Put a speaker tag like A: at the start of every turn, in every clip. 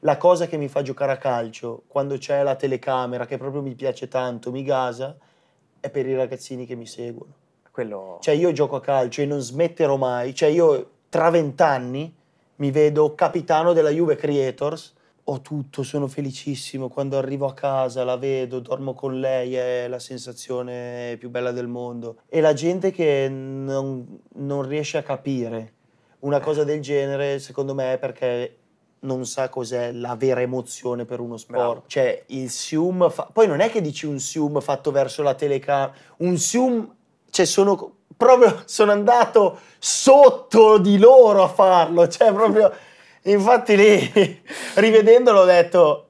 A: La cosa che mi fa giocare a calcio, quando c'è la telecamera, che proprio mi piace tanto, mi gasa, è per i ragazzini che mi seguono. Quello... Cioè io gioco a calcio e non smetterò mai, cioè io tra vent'anni mi vedo capitano della Juve Creators, ho tutto, sono felicissimo, quando arrivo a casa la vedo, dormo con lei, è la sensazione più bella del mondo. E la gente che non, non riesce a capire una eh. cosa del genere, secondo me, è perché non sa cos'è la vera emozione per uno sport. Bravo. Cioè, il sium. Fa... Poi non è che dici un sium fatto verso la telecamera. Un sium. Cioè, sono proprio. Sono andato sotto di loro a farlo. Cioè, proprio. Infatti, lì, rivedendolo, ho detto.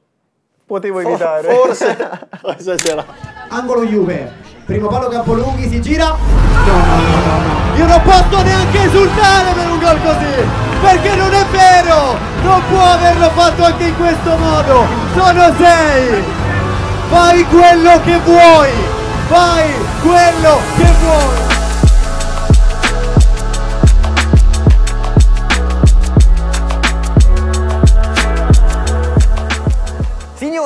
A: Potevo evitare. Forse. forse ce Angolo Juve. Primo palo Campolunghi si gira. No, no, no, no, no. Io non posso neanche
B: esultare per un gol così perché non è vero! Non può averlo fatto anche
A: in questo modo! Sono sei! Fai quello che vuoi! Fai quello che vuoi!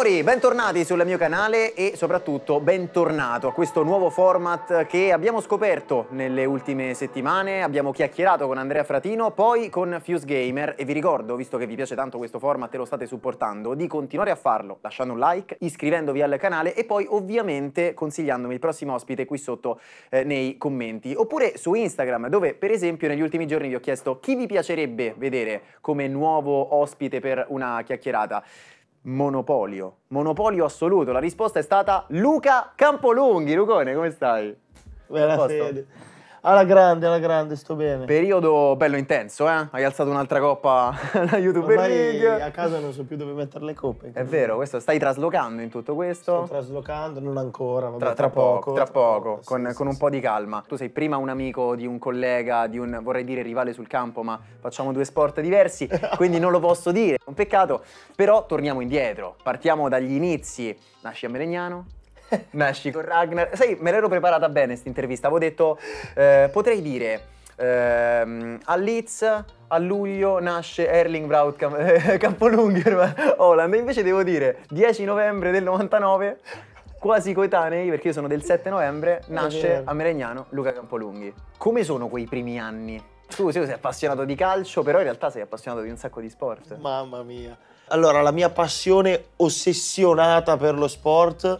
B: signori, bentornati sul mio canale e soprattutto bentornato a questo nuovo format che abbiamo scoperto nelle ultime settimane. Abbiamo chiacchierato con Andrea Fratino, poi con Fuse Gamer e vi ricordo, visto che vi piace tanto questo format e lo state supportando, di continuare a farlo lasciando un like, iscrivendovi al canale e poi ovviamente consigliandomi il prossimo ospite qui sotto eh, nei commenti. Oppure su Instagram dove per esempio negli ultimi giorni vi ho chiesto chi vi piacerebbe vedere come nuovo ospite per una chiacchierata. Monopolio. Monopolio assoluto. La risposta è stata Luca Campolunghi. Lucone, come stai? Bella sede
A: alla grande, alla grande, sto bene.
B: Periodo bello intenso, eh? Hai alzato un'altra coppa alla
A: YouTube Ormai League. a casa non so più dove mettere le coppe. È vero, questo stai
B: traslocando in tutto questo? Sto
A: traslocando, non ancora, vabbè, tra, tra, tra poco, poco, Tra
B: poco, poco con, sì, con un sì. po' di calma. Tu sei prima un amico di un collega, di un, vorrei dire, rivale sul campo, ma facciamo due sport diversi, quindi non lo posso dire. Un peccato, però torniamo indietro. Partiamo dagli inizi. Nasci a Melegnano, Nasci con Ragnar. Sai, me l'ero preparata bene questa intervista. Avevo detto, eh, potrei dire, eh, a Leeds a luglio nasce Erling Braut Cam- eh, Campolunger Holland. Invece devo dire, 10 novembre del 99 quasi coetanei, perché io sono del 7 novembre, nasce a Melegnano Luca Campolunghi. Come sono quei primi anni?
A: Tu sei appassionato di calcio, però in realtà sei appassionato di un sacco di sport. Mamma mia. Allora, la mia passione ossessionata per lo sport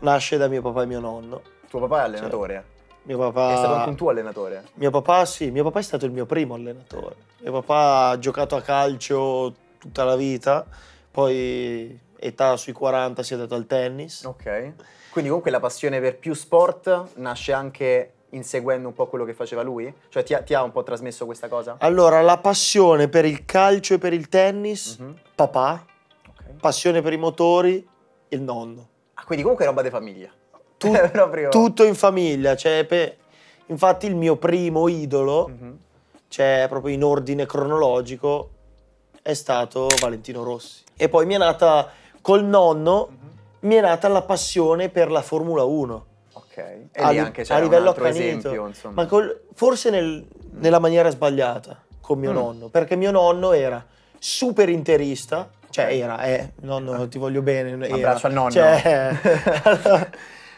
A: nasce da mio papà e mio nonno. Tuo papà è cioè, allenatore? Cioè, mio papà... È stato anche un tuo allenatore? Mio papà sì, mio papà è stato il mio primo allenatore. Mio papà ha giocato a calcio tutta la vita, poi età sui 40 si è dato al tennis. Ok, quindi comunque la
B: passione per più sport nasce anche inseguendo un po' quello che faceva lui? Cioè ti ha, ti ha un po' trasmesso questa cosa?
A: Allora, la passione per il calcio e per il tennis, mm-hmm. papà, okay. passione per i motori, il nonno quindi comunque è roba di famiglia. Tut- proprio... Tutto in famiglia. Cioè, pe- infatti il mio primo idolo, mm-hmm. cioè proprio in ordine cronologico, è stato Valentino Rossi. E poi mi è nata col nonno, mm-hmm. mi è nata la passione per la Formula 1.
B: Ok, e a, lì anche c'era a livello un esempio, insomma. Ma
A: col, forse nel, nella maniera sbagliata con mio mm. nonno, perché mio nonno era super interista, cioè era, eh, nonno ah. ti voglio bene, era. Abbraccio al nonno. Cioè,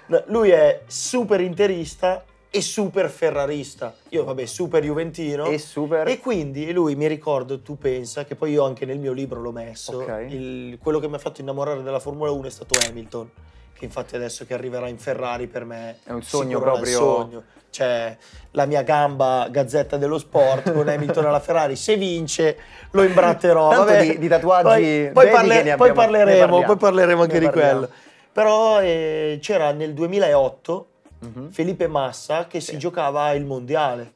A: allora, lui è super interista e super ferrarista. Io vabbè, super juventino. E super... E quindi lui, mi ricordo, tu pensa, che poi io anche nel mio libro l'ho messo, okay. il, quello che mi ha fatto innamorare della Formula 1 è stato Hamilton che infatti adesso che arriverà in Ferrari per me è un sogno proprio. un sogno c'è la mia gamba Gazzetta dello Sport con Hamilton alla Ferrari. Se vince lo imbratterò. Tanto Vabbè, di, di tatuaggi. Poi, poi, parle, abbiamo, poi, parleremo, poi parleremo anche di quello. Però eh, c'era nel 2008 mm-hmm. Felipe Massa che sì. si giocava il mondiale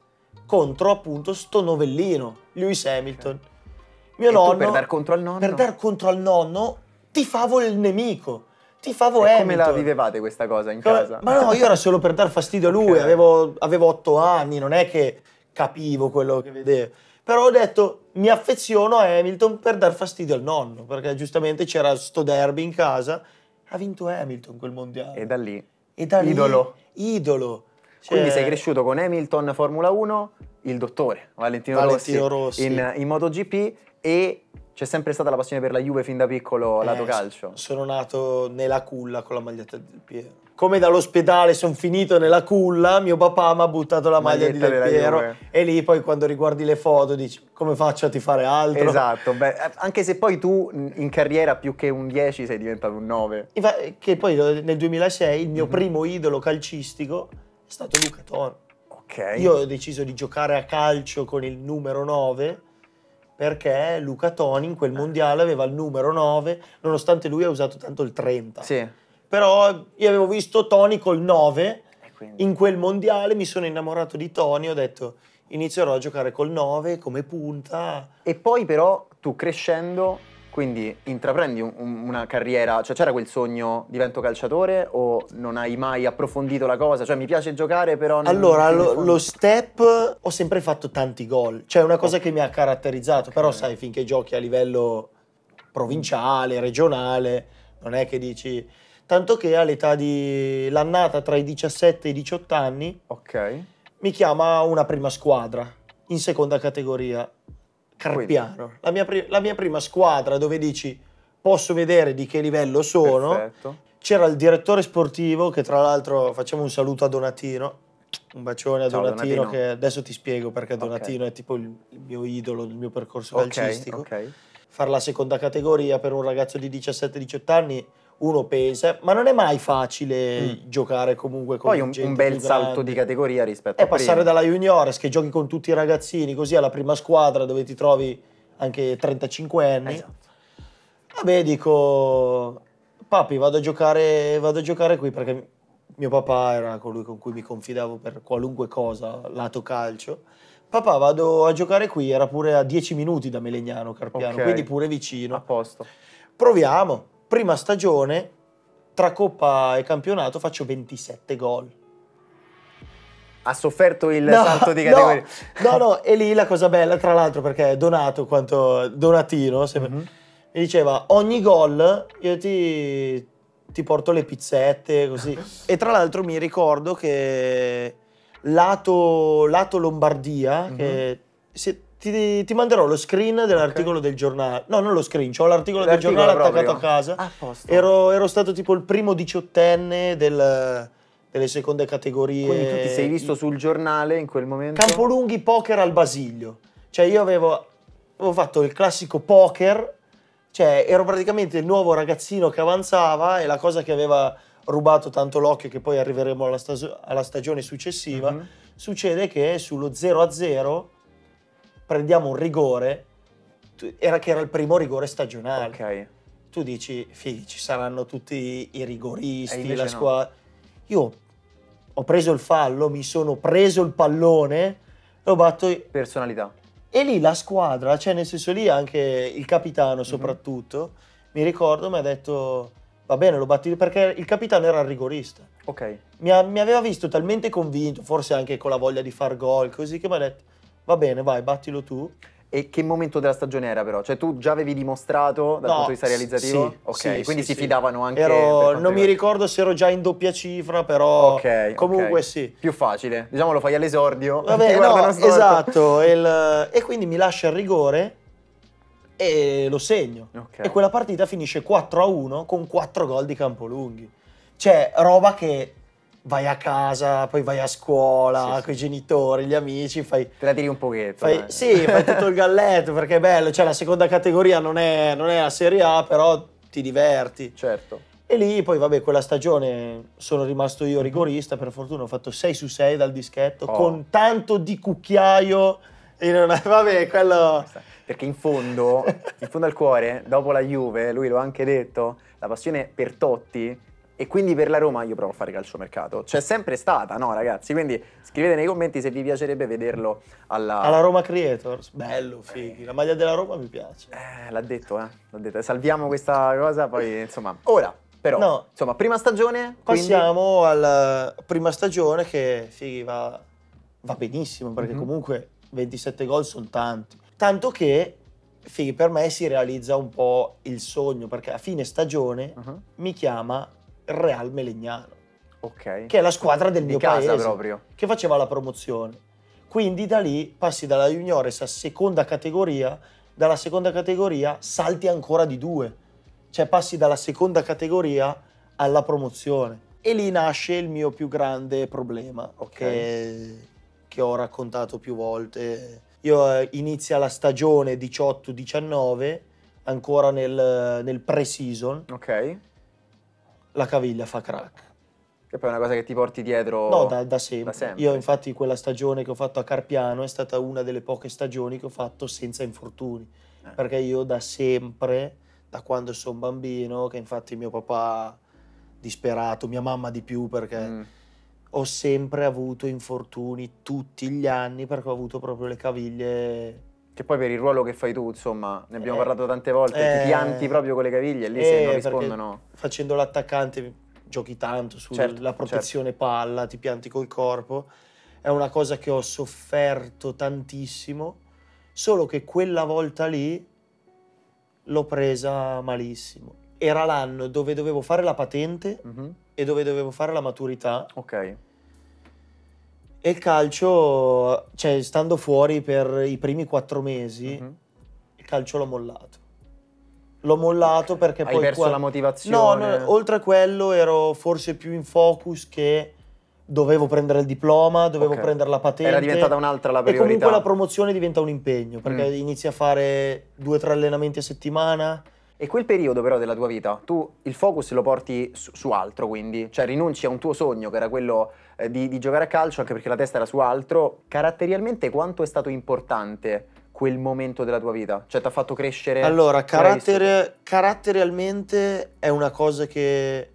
A: contro appunto sto novellino, Lewis Hamilton. Mio e nonno. per dar contro al nonno? Per dar contro al nonno ti favo il nemico ti favo Hamilton. Come la vivevate questa cosa in casa? Ma no, io era solo per dar fastidio a lui, okay. avevo, avevo otto anni, non è che capivo quello che vedevo. Però ho detto, mi affeziono a Hamilton per dar fastidio al nonno, perché giustamente c'era sto derby in casa, ha vinto Hamilton quel mondiale. E da lì? E da idolo. Lì, idolo. Cioè... Quindi sei cresciuto con Hamilton Formula 1, il dottore Valentino, Valentino Rossi, Rossi. In, in
B: MotoGP e c'è sempre stata la passione per la Juve
A: fin da piccolo, eh, lato calcio. Sono nato nella culla con la maglietta del Piero. Come dall'ospedale sono finito nella culla, mio papà mi ha buttato la maglia maglietta di Del Piero e lì poi quando riguardi le foto dici come faccio a ti fare altro. Esatto, beh, eh, anche se poi tu
B: in carriera più che un 10 sei diventato un 9.
A: Eh, che poi nel 2006 il mio mm-hmm. primo idolo calcistico è stato Luca Toro. Ok. Io ho deciso di giocare a calcio con il numero 9 perché Luca Toni in quel eh. mondiale aveva il numero 9, nonostante lui ha usato tanto il 30. Sì. Però io avevo visto Toni col 9 in quel mondiale, mi sono innamorato di Toni, ho detto inizierò a giocare col 9 come punta. E poi però tu crescendo quindi
B: intraprendi un, una carriera, cioè c'era quel sogno divento calciatore o non hai mai approfondito la cosa? Cioè mi piace giocare però... Non allora, lo, lo,
A: step ho sempre fatto tanti gol, cioè è una cosa che mi ha caratterizzato, okay. però sai finché giochi a livello provinciale, regionale, non è che dici... Tanto che all'età di... l'annata tra i 17 e i 18 anni... Ok. Mi chiama una prima squadra in seconda categoria Carpiano, la mia, la mia, prima squadra dove dici posso vedere di che livello sono. Perfetto. C'era il direttore sportivo che tra l'altro facciamo un saluto a Donatino. Un bacione a Ciao, Donatino, Donatino, che adesso ti spiego perché Donatino okay. è tipo il mio idolo nel mio percorso calcistico. Okay. Fare la seconda categoria per un ragazzo di 17-18 anni uno pensa, ma non è mai facile mm. giocare comunque con Poi un, un bel salto di categoria rispetto e a prima. E passare dalla juniores che giochi con tutti i ragazzini, così alla prima squadra dove ti trovi anche 35 anni. Esatto. Vabbè, dico papi, vado a giocare, vado a giocare qui perché mio papà era colui con cui mi confidavo per qualunque cosa, lato calcio. Papà, vado a giocare qui, era pure a 10 minuti da Melegnano Carpiano, okay. quindi pure vicino. A posto. Proviamo prima stagione, tra Coppa e campionato, faccio 27 gol. Ha sofferto il no, salto di categoria. No, no, no, e lì la cosa bella, tra l'altro, perché Donato, quanto Donatino, sempre, mm-hmm. mi diceva, ogni gol io ti, ti porto le pizzette, così. e tra l'altro mi ricordo che lato, lato Lombardia, mm-hmm. che mhm. se, ti, ti, manderò lo screen dell'articolo okay. del giornale. No, non lo screen, ho l'articolo, del giornale proprio. attaccato a casa. Ah, ero, ero, stato tipo il primo diciottenne del, delle seconde categorie. Quindi tu ti sei visto sul giornale in quel momento? Campolunghi poker al Basilio. Cioè io avevo, avevo fatto il classico poker, cioè ero praticamente il nuovo ragazzino che avanzava e la cosa che aveva rubato tanto l'occhio che poi arriveremo alla, stas- alla stagione successiva, mm-hmm. succede che sullo 0 a 0 prendiamo un rigore, era che era il primo rigore stagionale. Ok. Tu dici, figli, ci saranno tutti i rigoristi, la squadra. No. Io ho preso il fallo, mi sono preso il pallone e ho batto... Personalità. E lì la squadra, cioè nel senso lì anche il capitano mhm. soprattutto, mm -hmm. mi ricordo, mi ha detto va bene, lo batti perché il capitano era il rigorista. Ok. Mi, ha, mi aveva visto talmente convinto, forse anche con la voglia di far gol, così che mi ha detto Va bene, vai, battilo tu. E che momento della stagione era però? Cioè tu già avevi dimostrato dal no, punto di vista realizzativo? Sì, ok, sì, quindi sì, si fidavano anche... Ero, non mi ricordo se ero già in doppia cifra, però okay, comunque okay. sì. Più facile, diciamo lo fai all'esordio. Vabbè, no, esatto. il, e quindi mi lascia il rigore e lo segno. Okay. E quella partita finisce 4 a 1 con 4 gol di Campolunghi. Cioè, roba che vai a casa, poi vai a scuola, sì, con i genitori, gli amici, fai... Te la tiri un pochetto. Fai, eh. Sì, fai tutto il galletto perché è bello, cioè la seconda categoria non è, non è la Serie A, però ti diverti. Certo. E lì poi, vabbè, quella stagione sono rimasto io rigorista, per fortuna ho fatto 6 su 6 dal dischetto, oh. con tanto di cucchiaio. E non, vabbè, quello... Perché in fondo, in fondo al cuore, dopo la Juve,
B: lui l'ho anche detto, la passione per Totti e quindi per la Roma io provo a fare calciomercato. C'è sempre stata, no ragazzi? Quindi scrivete nei commenti se vi piacerebbe vederlo alla... alla Roma Creators, bello, fighi. La maglia della Roma mi piace. Eh, l'ha detto, eh. L'ha detto. Salviamo
A: questa cosa, poi insomma... Ora, però, no. insomma, prima stagione... Quindi... Passiamo alla eh, prima stagione che, fighi, va, va benissimo, perché mm-hmm. comunque 27 gol sono tanti. Tanto che fighi, per me si realizza un po' il sogno, perché a fine stagione uh-huh. mi chiama Real Melegnano. Okay. Che è la squadra del Di mio casa paese. proprio. Che faceva la promozione. Quindi da lì passi dalla juniores a seconda categoria, dalla seconda categoria salti ancora di due. Cioè passi dalla seconda categoria alla promozione. E lì nasce il mio più grande problema, okay. che, che ho raccontato più volte. Io eh, inizio la stagione 18-19, ancora nel, nel pre-season. Ok la caviglia fa crack.
B: Che poi è una cosa che ti porti dietro no, da, da, sempre. da, sempre. Io
A: infatti quella stagione che ho fatto a Carpiano è stata una delle poche stagioni che ho fatto senza infortuni, eh. perché io da sempre, da quando sono bambino, che infatti mio papà disperato, mia mamma di più perché mm. ho sempre avuto infortuni tutti gli anni perché ho avuto proprio le caviglie che poi per il ruolo che fai tu, insomma, ne abbiamo eh, parlato
B: tante volte, eh, ti pianti proprio con le caviglie e lì eh, se non rispondono...
A: Facendo l'attaccante giochi tanto sulla certo, protezione certo. palla, ti pianti col corpo. È una cosa che ho sofferto tantissimo, solo che quella volta lì l'ho presa malissimo. Era l'anno dove dovevo fare la patente mm -hmm. e dove dovevo fare la maturità. Ok e il calcio, cioè stando fuori per i primi quattro mesi, uh-huh. il calcio l'ho mollato. L'ho mollato perché Hai poi... Hai perso qua... la motivazione? No, no, oltre a quello ero forse più in focus che dovevo prendere il diploma, dovevo okay. prendere la patente. Era diventata un'altra la priorità. E comunque la promozione diventa un impegno, perché mm. inizi a fare due o tre allenamenti a settimana, e quel
B: periodo però della tua vita, tu il focus lo porti su, su altro, quindi, cioè rinunci a un tuo sogno che era quello eh, di, di, giocare a calcio, anche perché la testa era su altro. Caratterialmente quanto è stato importante quel momento della tua vita? Cioè ti ha fatto crescere? Allora, carattere,
A: caratterialmente è una cosa che...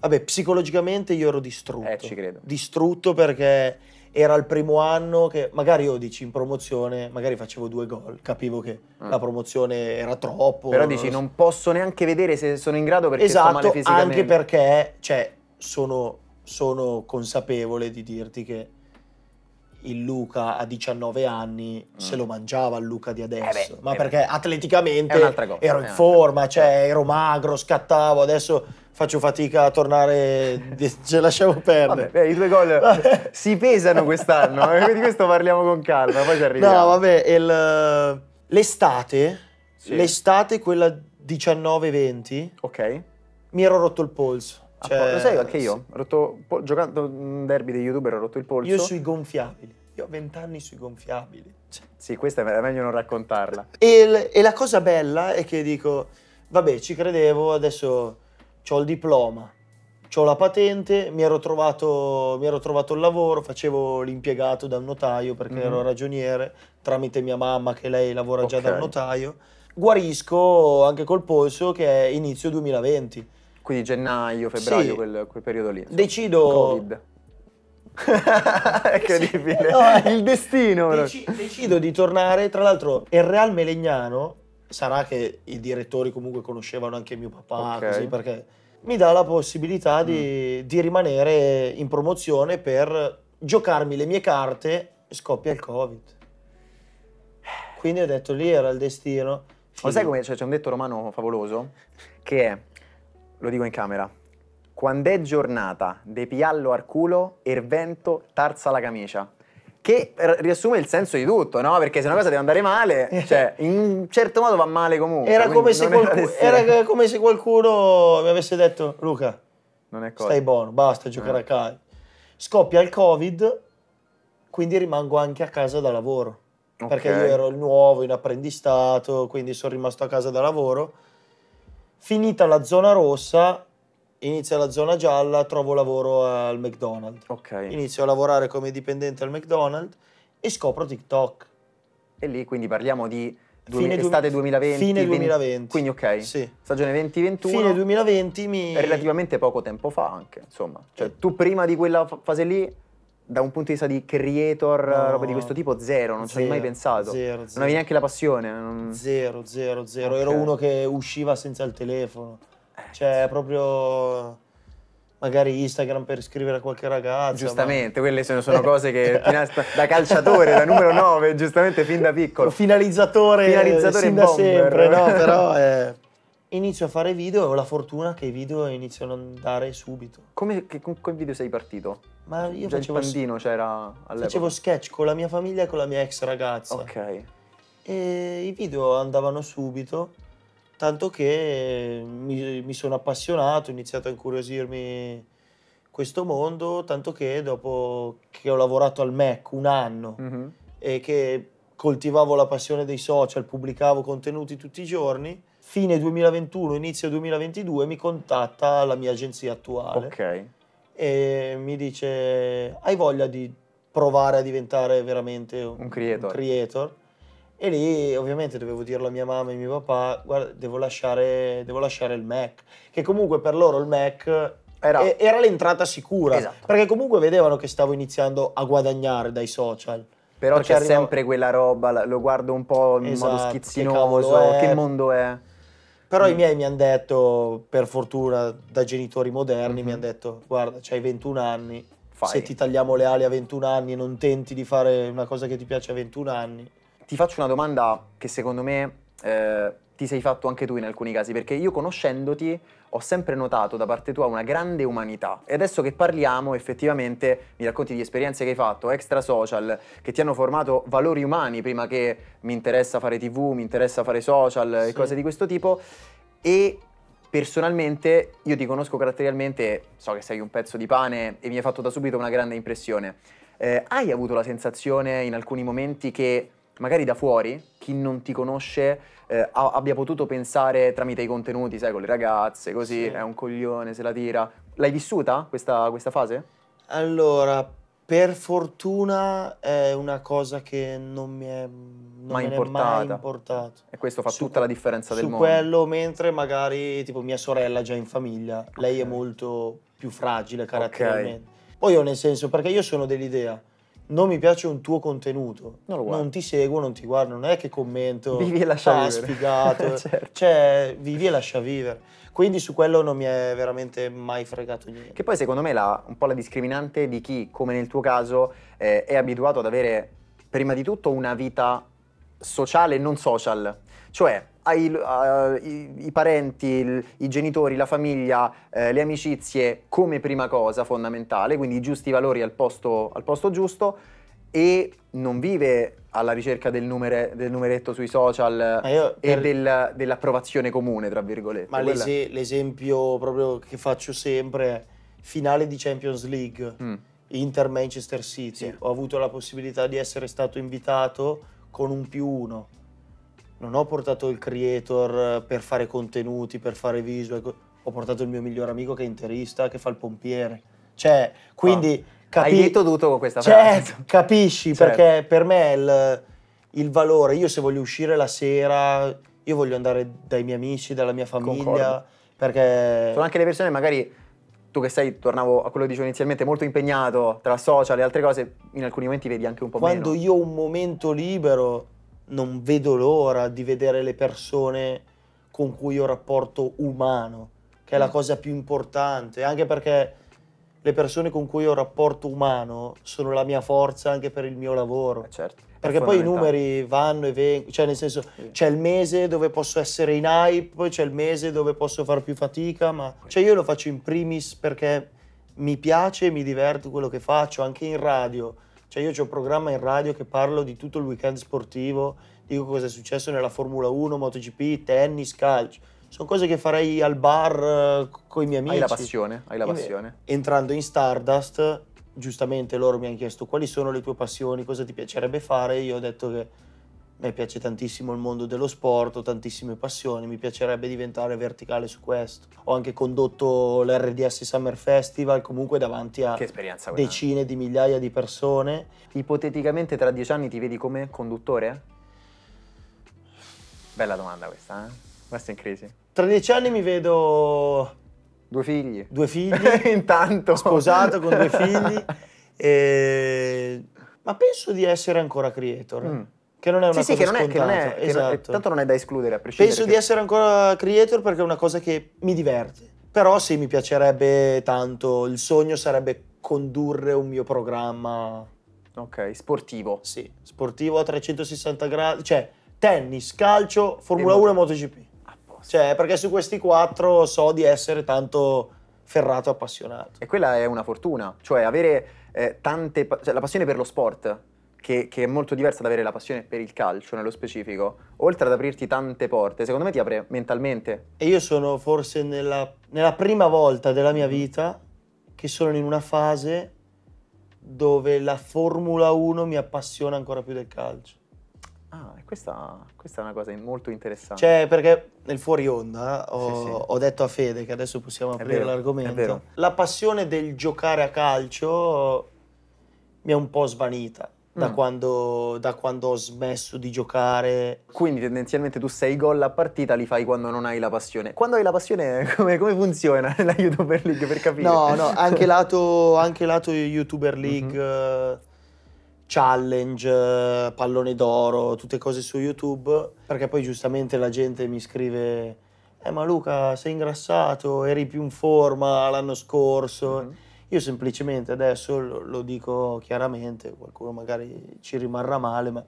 A: Vabbè, psicologicamente io ero distrutto. Eh, ci credo. Distrutto perché era il primo anno che magari io dici in promozione, magari facevo due gol, capivo che ah. la promozione era troppo. Però dici non posso neanche vedere se sono in grado perché esatto, male fisicamente. Anche perché cioè, sono, sono consapevole di dirti che il Luca a 19 anni mm. se lo mangiava il Luca di adesso, eh beh, ma eh perché beh. atleticamente cosa, ero in forma, cioè ero magro, scattavo, adesso faccio fatica a tornare, ce lasciamo perdere.
B: Vabbè, I due gol
A: si pesano quest'anno, eh,
B: di questo parliamo con calma,
A: poi ci arriviamo. No, vabbè, il, l'estate, sì. l'estate quella 19-20, okay. mi ero rotto il polso. Cioè, lo sai anche io? Sì. Rotto, po- giocando
B: un derby dei youtuber ho rotto il polso. Io sui gonfiabili.
A: Io ho vent'anni sui gonfiabili. Cioè.
B: Sì, questa è meglio non raccontarla.
A: E, l- e, la cosa bella è che dico, vabbè, ci credevo, adesso ho il diploma, ho la patente, mi ero, trovato, mi ero, trovato, il lavoro, facevo l'impiegato da un notaio perché mm-hmm. ero ragioniere, tramite mia mamma che lei lavora okay. già da un notaio. Guarisco anche col polso che è inizio 2020 quindi gennaio, febbraio, sì.
B: quel, quel, periodo lì. Insomma.
A: Decido... Covid. è credibile. No, eh, Il destino. Deci- decido di tornare. Tra l'altro, il Real Melegnano sarà che i direttori comunque conoscevano anche mio papà, okay. così perché mi dà la possibilità di, mm. di, rimanere in promozione per giocarmi le mie carte. Scoppia il Covid. Quindi ho detto lì era il destino. Lo sai come cioè, c'è un detto romano favoloso
B: che è lo dico in camera. Quando è giornata de piallo al culo, il er vento tarza la camicia. Che riassume il senso di tutto, no? Perché
A: se una cosa deve andare male,
B: cioè, in un certo modo va male comunque. Era come, se, qualcu era
A: come se qualcuno mi avesse detto, Luca, stai buono, basta giocare eh. a calcio. Scoppia il Covid, quindi rimango anche a casa da lavoro. Okay. Perché io ero il nuovo in apprendistato, quindi sono rimasto a casa da lavoro Finita la zona rossa, inizia la zona gialla, trovo lavoro al McDonald's. Okay. Inizio a lavorare come dipendente al McDonald's e scopro TikTok. E lì quindi parliamo di due, fine estate 2020. Fine 2020. quindi ok, sì.
B: stagione 2021. Fine 2020 mi... Relativamente poco tempo fa anche, insomma. Cioè eh. tu prima di quella fase lì da un punto di vista di creator, no, roba di questo tipo, zero, non ci avevi mai pensato. Zero, zero. Non avevi neanche
A: la passione. Non... Zero, zero, zero. Okay. Ero uno che usciva senza il telefono. Eh, cioè, proprio magari Instagram per scrivere a qualche ragazzo. Giustamente, ma... quelle sono, sono cose che da calciatore, da numero 9, giustamente fin da piccolo. Finalizzatore, Finalizzatore sin da sempre, no? Però è... Eh, inizio a fare video e ho la fortuna che i video iniziano ad andare subito. Come, che, con quel video sei partito?
B: Ma io Già facevo... il pandino c'era all'epoca? Facevo
A: sketch con la mia famiglia e con la mia ex ragazza. Ok. E i video andavano subito, tanto che mi, mi sono appassionato, ho iniziato a incuriosirmi questo mondo, tanto che dopo che ho lavorato al Mac un anno mm-hmm. e che coltivavo la passione dei social, pubblicavo contenuti tutti i giorni, fine 2021, inizio 2022 mi contatta la mia agenzia attuale Ok. e mi dice hai voglia di provare a diventare veramente un, Un creator. creator?" E lì ovviamente dovevo dire alla mia mamma e mio papà, guarda, devo lasciare, devo lasciare il Mac, che comunque per loro il Mac Era- era l'entrata sicura, Esatto. perché comunque vedevano che stavo iniziando a guadagnare dai social. Però c'è arriva- sempre quella roba, lo guardo un po' in modo Esatto, che schizzinoso, che, è? mondo è? Però mm. i miei mi hanno detto, per fortuna, da genitori moderni, mm-hmm. mi hanno detto, guarda, c'hai 21 anni, Fai. se ti tagliamo le ali a 21 anni e non tenti di fare una cosa che ti piace a 21 anni. Ti faccio una domanda che secondo me eh, ti sei fatto anche tu in alcuni casi, perché io
B: conoscendoti ho sempre notato da parte tua una grande umanità. E adesso che parliamo, effettivamente mi racconti di esperienze che hai fatto extra social che ti hanno formato valori umani prima che mi interessa fare TV, mi interessa fare social sì. e cose di questo tipo. E personalmente io ti conosco caratterialmente, so che sei un pezzo di pane e mi hai fatto da subito una grande impressione. Eh, hai avuto la sensazione in alcuni momenti che magari da fuori, chi non ti conosce, eh, abbia potuto pensare tramite i contenuti, sai, con le ragazze, così, sì. è un coglione, se la tira. L'hai vissuta questa, questa fase?
A: Allora, per fortuna è una cosa che non mi è non mai, importata. È mai importato.
B: E questo fa su, tutta la differenza del mondo. Su
A: quello, mentre magari tipo mia sorella già in famiglia, okay. lei è molto più fragile caratterialmente. Okay. Poi io nel senso, perché io sono dell'idea non mi piace un tuo contenuto, non, non, ti seguo, non ti guardo, non è che commento, vivi e lascia ah, sfigato, eh, certo. cioè vivi e lascia vivere. Quindi su quello non mi è veramente mai fregato niente. Che poi secondo me è un po' la discriminante
B: di chi, come nel tuo caso, eh, è abituato ad avere prima di tutto una vita sociale e non social. Cioè, ai, a, eh, i, i, parenti, il, i genitori, la famiglia, eh, le amicizie come prima cosa fondamentale, quindi i giusti valori al posto, al posto giusto e non vive alla ricerca del, numere, del numeretto sui social e del, dell'approvazione comune, tra virgolette. Ma Quella...
A: l'esempio proprio che faccio sempre, è finale di Champions League, mm. Inter-Manchester City, sì. ho avuto la possibilità di essere stato invitato con un più uno non ho portato il creator eh, per fare contenuti, per fare visual, ecco. ho portato il mio miglior amico che è interista, che fa il pompiere. Cioè, quindi... Oh. Capi- Hai detto tutto con questa cioè, frase. Certo, capisci, certo. perché per me il, il, valore, io se voglio uscire la sera, io voglio andare dai miei amici, dalla mia famiglia, Concordo. perché... Sono anche le persone magari tu che sei, tornavo a quello che dicevo inizialmente, molto
B: impegnato tra social e altre cose, in alcuni momenti vedi anche un po' Quando meno.
A: Quando io ho un momento libero, non vedo l'ora di vedere le persone con cui ho rapporto umano, che è la mm. cosa più importante, anche perché le persone con cui ho rapporto umano sono la mia forza anche per il mio lavoro. Eh certo. Perché poi i numeri vanno e vengono, cioè nel senso sì. c'è il mese dove posso essere in hype, poi c'è il mese dove posso fare più fatica, ma cioè io lo faccio in primis perché mi piace, mi diverto quello che faccio, anche in radio cioè io ho un programma in radio che parlo di tutto il weekend sportivo, dico cosa è successo nella Formula 1, MotoGP, tennis, calcio. Sono cose che farei al bar eh, con i miei amici. Hai la passione, hai la passione. Entrando in Stardust, giustamente loro mi hanno chiesto quali sono le tue passioni, cosa ti piacerebbe fare. Io ho detto che a me piace tantissimo il mondo dello sport, ho tantissime passioni, mi piacerebbe diventare verticale su questo. Ho anche condotto l'RDS Summer Festival, comunque davanti a decine di migliaia di persone. Ipoteticamente tra dieci anni ti vedi come conduttore?
B: Bella domanda questa, eh? Questa è in crisi.
A: Tra dieci anni mi vedo... Due figli. Due figli. Intanto. Sposato con due figli. e... Ma penso di essere ancora creator. Mm che non è una sì, cosa sì, che non è, che non è, che non è, esatto. tanto
B: non è da escludere a prescindere. Penso che...
A: di essere ancora creator perché è una cosa che mi diverte. Però sì, mi piacerebbe tanto, il sogno sarebbe condurre un mio programma... Ok, sportivo. Sì, sportivo a 360 gradi, cioè tennis, calcio, Formula e 1 e MotoGP. Apposta. Cioè, perché su questi quattro so di essere tanto ferrato appassionato. E quella è una fortuna, cioè
B: avere eh, tante... cioè, la passione per lo sport che, che, è molto diversa da avere la passione per il calcio nello specifico, oltre ad aprirti tante porte, secondo me ti apre mentalmente. E io sono
A: forse nella, nella prima volta della mia vita che sono in una fase dove la Formula 1 mi appassiona ancora più del calcio.
B: Ah, questa, questa è una cosa molto interessante. Cioè,
A: perché nel fuori onda eh, ho, sì, sì. ho detto a Fede che adesso possiamo aprire l'argomento. La passione del giocare a calcio mi è un po' svanita da, mm. quando, da, quando, ho smesso di
B: giocare. Quindi tendenzialmente tu sei gol a partita, li fai quando non hai la passione. Quando hai la passione, come, come funziona la YouTuber League per capire? No, no, anche
A: lato, anche lato YouTuber League, mm-hmm. challenge, eh, pallone d'oro, tutte cose su YouTube, perché poi giustamente la gente mi scrive... Eh ma Luca sei ingrassato, eri più in forma l'anno scorso. Mm-hmm io semplicemente adesso lo, lo dico chiaramente, qualcuno magari ci rimarrà male, ma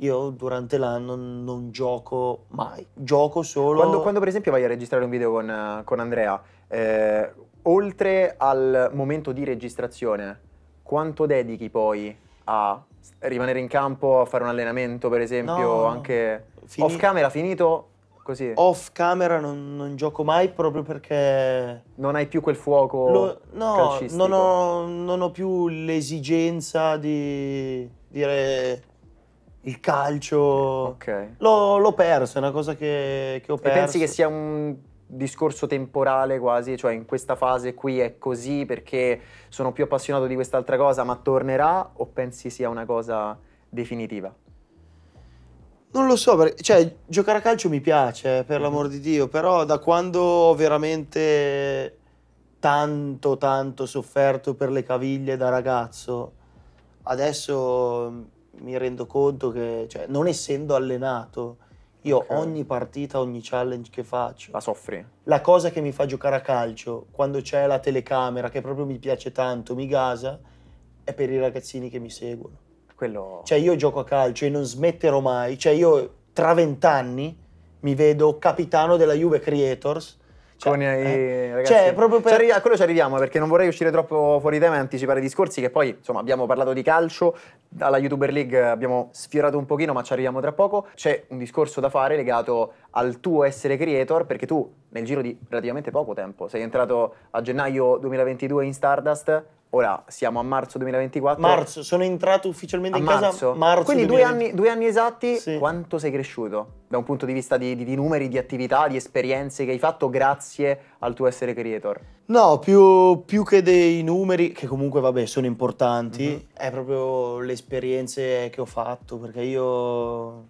A: io durante l'anno non gioco mai. Gioco solo. Quando, quando per esempio vai a registrare un video
B: con, con Andrea, eh, oltre al momento di registrazione, quanto dedichi poi a rimanere in campo, a fare un allenamento, per esempio, no,
A: anche fini... off camera finito? Così. Off camera non, non gioco mai proprio perché... Non hai più quel fuoco Lo, No, non ho, non ho, più l'esigenza di dire il calcio. Ok. L'ho, l'ho perso, è una cosa che, che ho perso. E pensi che sia un discorso
B: temporale quasi, cioè in questa fase qui è così perché sono più appassionato di quest'altra cosa, ma tornerà o pensi sia una cosa definitiva?
A: Non lo so, perché, cioè, giocare a calcio mi piace, per l'amor di Dio, però da quando ho veramente tanto, tanto sofferto per le caviglie da ragazzo, adesso mi rendo conto che, cioè, non essendo allenato, io okay. ogni partita, ogni challenge che faccio... La soffri? La cosa che mi fa giocare a calcio, quando c'è la telecamera, che proprio mi piace tanto, mi gasa, è per i ragazzini che mi seguono quello... Cioè io gioco a calcio e non smetterò mai, cioè io tra vent'anni mi vedo capitano della Juve Creators. Cioè, con i eh, ragazzi. Cioè, proprio per... Cioè, a quello ci arriviamo
B: perché non vorrei uscire troppo fuori tema e anticipare i discorsi che poi, insomma, abbiamo parlato di calcio, alla YouTuber League abbiamo sfiorato un pochino, ma ci arriviamo tra poco. C'è un discorso da fare legato al tuo essere creator perché tu nel giro di relativamente poco tempo sei entrato a gennaio 2022 in Stardust Ora siamo a
A: marzo 2024. Marzo, sono entrato ufficialmente a in marzo. casa marzo. Quindi due anni,
B: due anni, esatti, sì. quanto sei cresciuto da un punto di vista di, di, di, numeri, di attività, di esperienze che hai fatto grazie
A: al tuo essere creator? No, più, più che dei numeri, che comunque vabbè sono importanti, mm-hmm. è proprio le esperienze che ho fatto, perché io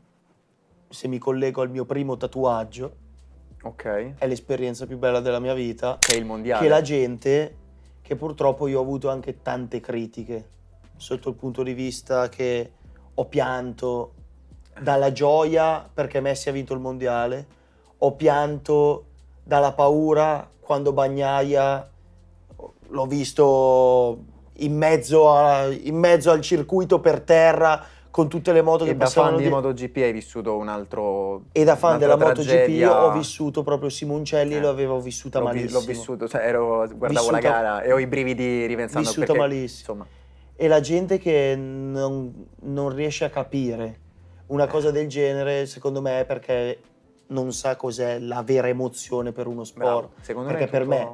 A: se mi collego al mio primo tatuaggio, okay. è l'esperienza più bella della mia vita. Che è il mondiale. Che la gente che purtroppo io ho avuto anche tante critiche sotto il punto di vista che ho pianto dalla gioia perché Messi ha vinto il mondiale, ho pianto dalla paura quando Bagnaia l'ho visto in mezzo, a, in mezzo al circuito per terra con tutte le moto e che passavano. E da fan di, MotoGP
B: hai vissuto un altro. E da fan della tragedia. MotoGP ho vissuto
A: proprio Simoncelli, eh. l'avevo vissuta l'ho malissimo. l'ho vissuto, cioè
B: ero, guardavo vissuta, la gara e ho i brividi ripensando Vissuta perché, malissimo. Insomma.
A: E la gente che non, non riesce a capire una eh. cosa del genere, secondo me, è perché non sa cos'è la vera emozione per uno sport. Bravo. Secondo perché me per me,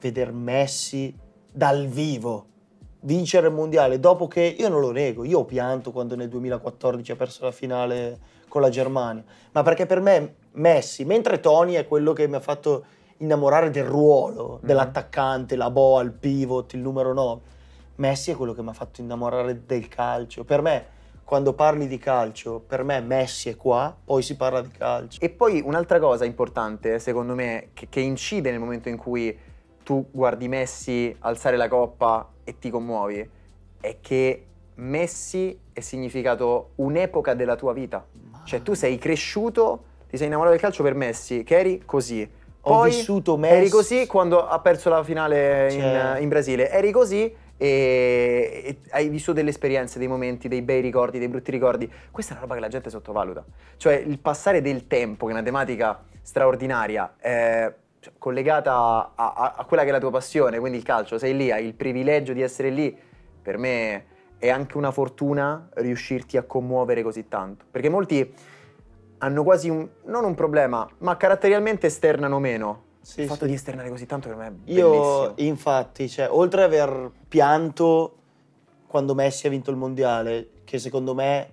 A: vedere Messi dal vivo vincere il mondiale dopo che io non lo nego, io ho pianto quando nel 2014 ha perso la finale con la Germania, ma perché per me Messi, mentre Tony è quello che mi ha fatto innamorare del ruolo, mm-hmm. dell'attaccante, la boa, il pivot, il numero 9, Messi è quello che mi ha fatto innamorare del calcio. Per me quando parli di calcio, per me Messi è qua, poi si parla di calcio. E poi un'altra cosa importante, secondo me, che, che
B: incide nel momento in cui tu guardi Messi alzare la coppa e ti commuovi, è che Messi è significato un'epoca della tua vita. Cioè tu sei cresciuto, ti sei innamorato del calcio per Messi, che eri così. Poi ho vissuto Messi. Eri così quando ha perso la finale cioè... in, in Brasile. Eri così e, e, hai vissuto delle esperienze, dei momenti, dei bei ricordi, dei brutti ricordi. Questa è una roba che la gente sottovaluta. Cioè il passare del tempo, che è una tematica straordinaria, eh, cioè, collegata a, a, a, quella che è la tua passione, quindi il calcio, sei lì, hai il privilegio di essere lì, per me è anche una fortuna riuscirti a commuovere così tanto, perché molti hanno quasi un, non un problema, ma caratterialmente esternano meno. Sì, il fatto sì. di esternare così tanto per me è Io,
A: infatti, cioè, oltre ad aver pianto quando Messi ha vinto il mondiale, che secondo me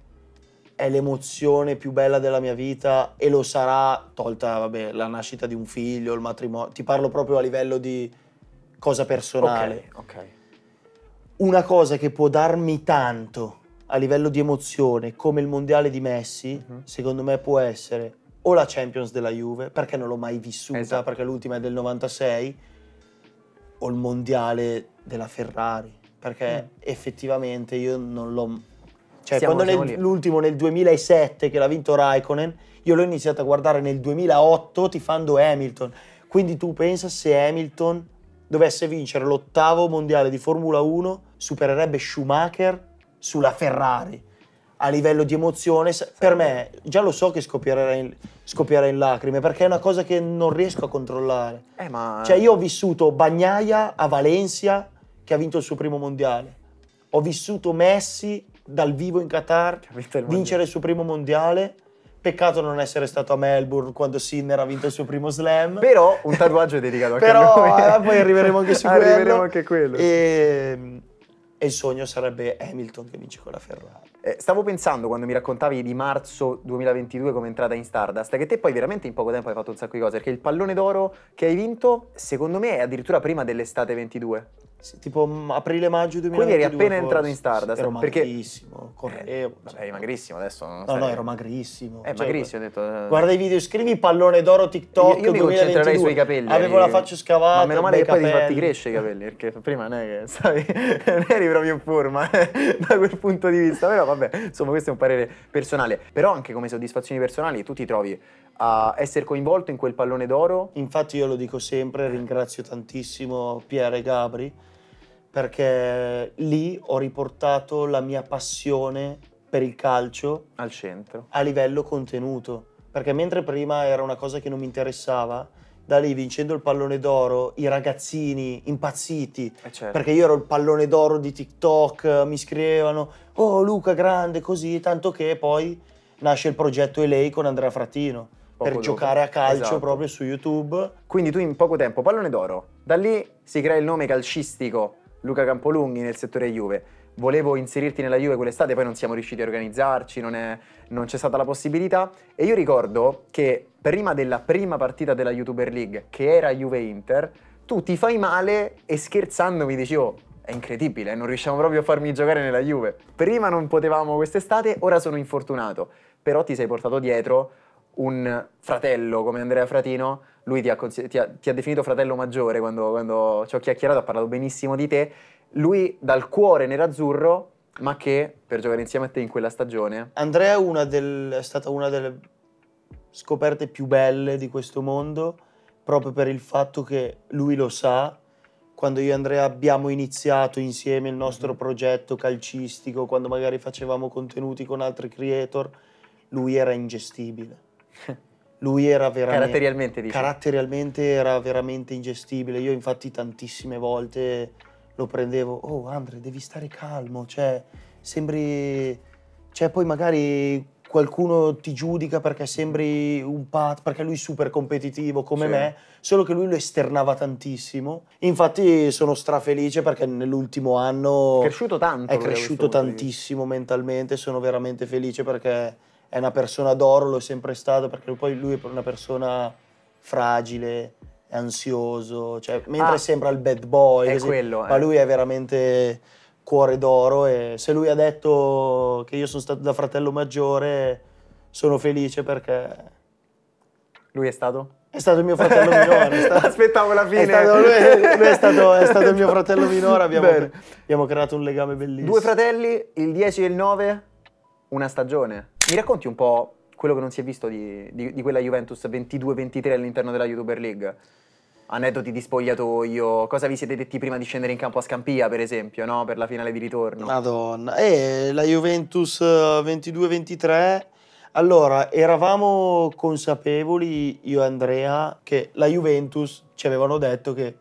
A: è l'emozione più bella della mia vita e lo sarà tolta, vabbè, la nascita di un figlio, il matrimonio. Ti parlo proprio a livello di cosa personale. Ok, ok. Una cosa che può darmi tanto a livello di emozione, come il mondiale di Messi, uh-huh. secondo me può essere o la Champions della Juve, perché non l'ho mai vissuta, esatto. perché l'ultima è del 96, o il mondiale della Ferrari, perché mm. effettivamente io non l'ho cioè, quando nel, l'ultimo nel 2007 che l'ha vinto Raikkonen, io l'ho iniziato a guardare nel 2008 tifando Hamilton. Quindi tu pensa se Hamilton dovesse vincere l'ottavo mondiale di Formula 1, supererebbe Schumacher sulla Ferrari. A livello di emozione, per me, già lo so che scoppierei in, scoppierei in lacrime, perché è una cosa che non riesco a controllare.
B: Eh, ma... Cioè, io ho
A: vissuto Bagnaia a Valencia, che ha vinto il suo primo mondiale. Ho vissuto Messi dal vivo in Qatar, vincere il suo primo mondiale. Peccato non essere stato a Melbourne quando Sinner ha vinto il suo primo slam. Però un tatuaggio è dedicato anche Però, a lui. Ah, poi arriveremo anche su arriveremo quello. Anche quello. E, ehm, e, il
B: sogno sarebbe Hamilton che vince con la Ferrari. Eh, stavo pensando quando mi raccontavi di marzo 2022 come entrata in Stardust, che te poi veramente in poco tempo hai fatto un sacco di cose, perché il pallone d'oro che hai vinto, secondo me, è addirittura prima dell'estate 22. Sì, tipo aprile-maggio 2022. Quindi eri appena forse. entrato in Stardust. Ero perché... magrissimo, eh, correvo. Eh, cioè. Eri magrissimo adesso. no, stai... no, ero magrissimo. Eh, cioè, magrissimo, ho detto. Eh. Guarda i
A: video, scrivi pallone d'oro TikTok. Io, io mi 2022. concentrerei sui capelli. Avevo la faccia
B: scavata. Ma meno male che poi ti fatti crescere i capelli, perché prima non è che stavi, non eri proprio in forma da quel punto di vista. Però vabbè, insomma, questo è un parere personale. Però anche come
A: soddisfazioni personali tu ti trovi a essere coinvolto in quel pallone d'oro. Infatti io lo dico sempre, ringrazio tantissimo Pierre Gabri perché lì ho riportato la mia passione per il calcio al centro a livello contenuto perché mentre prima era una cosa che non mi interessava da lì vincendo il pallone d'oro i ragazzini impazziti eh certo. perché io ero il pallone d'oro di TikTok mi scrivevano oh Luca grande così tanto che poi nasce il progetto Elei con Andrea Frattino Poco per dopo. giocare a calcio esatto. proprio su YouTube. Quindi tu in poco
B: tempo, pallone d'oro, da lì si crea il nome calcistico Luca Campolunghi nel settore Juve. Volevo inserirti nella Juve quell'estate, poi non siamo riusciti a organizzarci, non, è, non c'è stata la possibilità. E io ricordo che prima della prima partita della YouTuber League, che era Juve-Inter, tu ti fai male e scherzando mi dici, oh, è incredibile, non riusciamo proprio a farmi giocare nella Juve. Prima non potevamo quest'estate, ora sono infortunato. Però ti sei portato dietro un fratello come Andrea Fratino, lui ti ha, ti ha, ti ha definito fratello maggiore quando, quando ci ho chiacchierato, ha parlato benissimo di te. Lui dal cuore
A: nerazzurro,
B: ma che per giocare insieme a te in quella stagione.
A: Andrea è, del, è stata una delle scoperte più belle di questo mondo, proprio per il fatto che lui lo sa, quando io e Andrea abbiamo iniziato insieme il nostro mm-hmm. progetto calcistico, quando magari facevamo contenuti con altri creator, lui era ingestibile. Lui era veramente... Caratterialmente, dici? Caratterialmente era veramente ingestibile. Io infatti tantissime volte lo prendevo, oh Andre, devi stare calmo, cioè sembri... Cioè poi magari qualcuno ti giudica perché sembri un pat, perché lui è super competitivo come sì. me, solo che lui lo esternava tantissimo. Infatti sono strafelice perché nell'ultimo anno... Cresciuto tanto. È cresciuto tantissimo mentalmente, sono veramente felice perché è una persona d'oro, lo è sempre stato, perché poi lui è una persona fragile, è ansioso, cioè, mentre ah, sembra il bad boy, così, quello, ma eh. lui è veramente cuore d'oro e se lui ha detto che io sono stato da fratello maggiore, sono felice perché... Lui è stato? È stato il mio fratello minore. Stato, Aspettavo la fine. È stato, lui, lui è, stato, è stato, il mio fratello minore, abbiamo, abbiamo creato un legame bellissimo. Due
B: fratelli, il 10 e il 9, una stagione. Mi racconti un po' quello che non si è visto di, di, di quella Juventus 22-23 all'interno della YouTuber League? Aneddoti di spogliatoio, cosa vi siete detti prima di scendere in campo a Scampia, per esempio, no? per la finale di
A: ritorno? Madonna, e eh, la Juventus 22-23, eh, allora eravamo consapevoli, io e Andrea, che la Juventus ci avevano detto che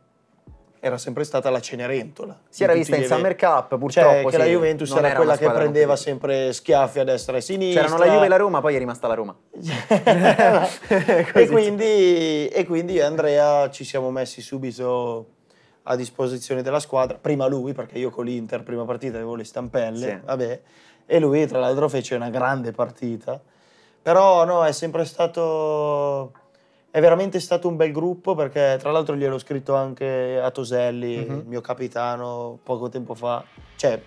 A: era sempre stata la Cenerentola. Si era vista in Summer Cup, cioè, purtroppo. Cioè, che la Juventus era, era quella che prendeva sempre schiaffi a destra e a sinistra. C'erano la Juve e la Roma, poi è rimasta la Roma. Cioè, e, quindi, e quindi io e Andrea ci siamo messi subito a disposizione della squadra. Prima lui, perché io con l'Inter, prima partita, avevo le stampelle. Sì. Vabbè. E lui, tra l'altro, fece una grande partita. Però no, è sempre stato è veramente stato un bel gruppo perché tra l'altro gliel'ho scritto anche a Toselli, mm-hmm. il mio capitano, poco tempo fa. Cioè,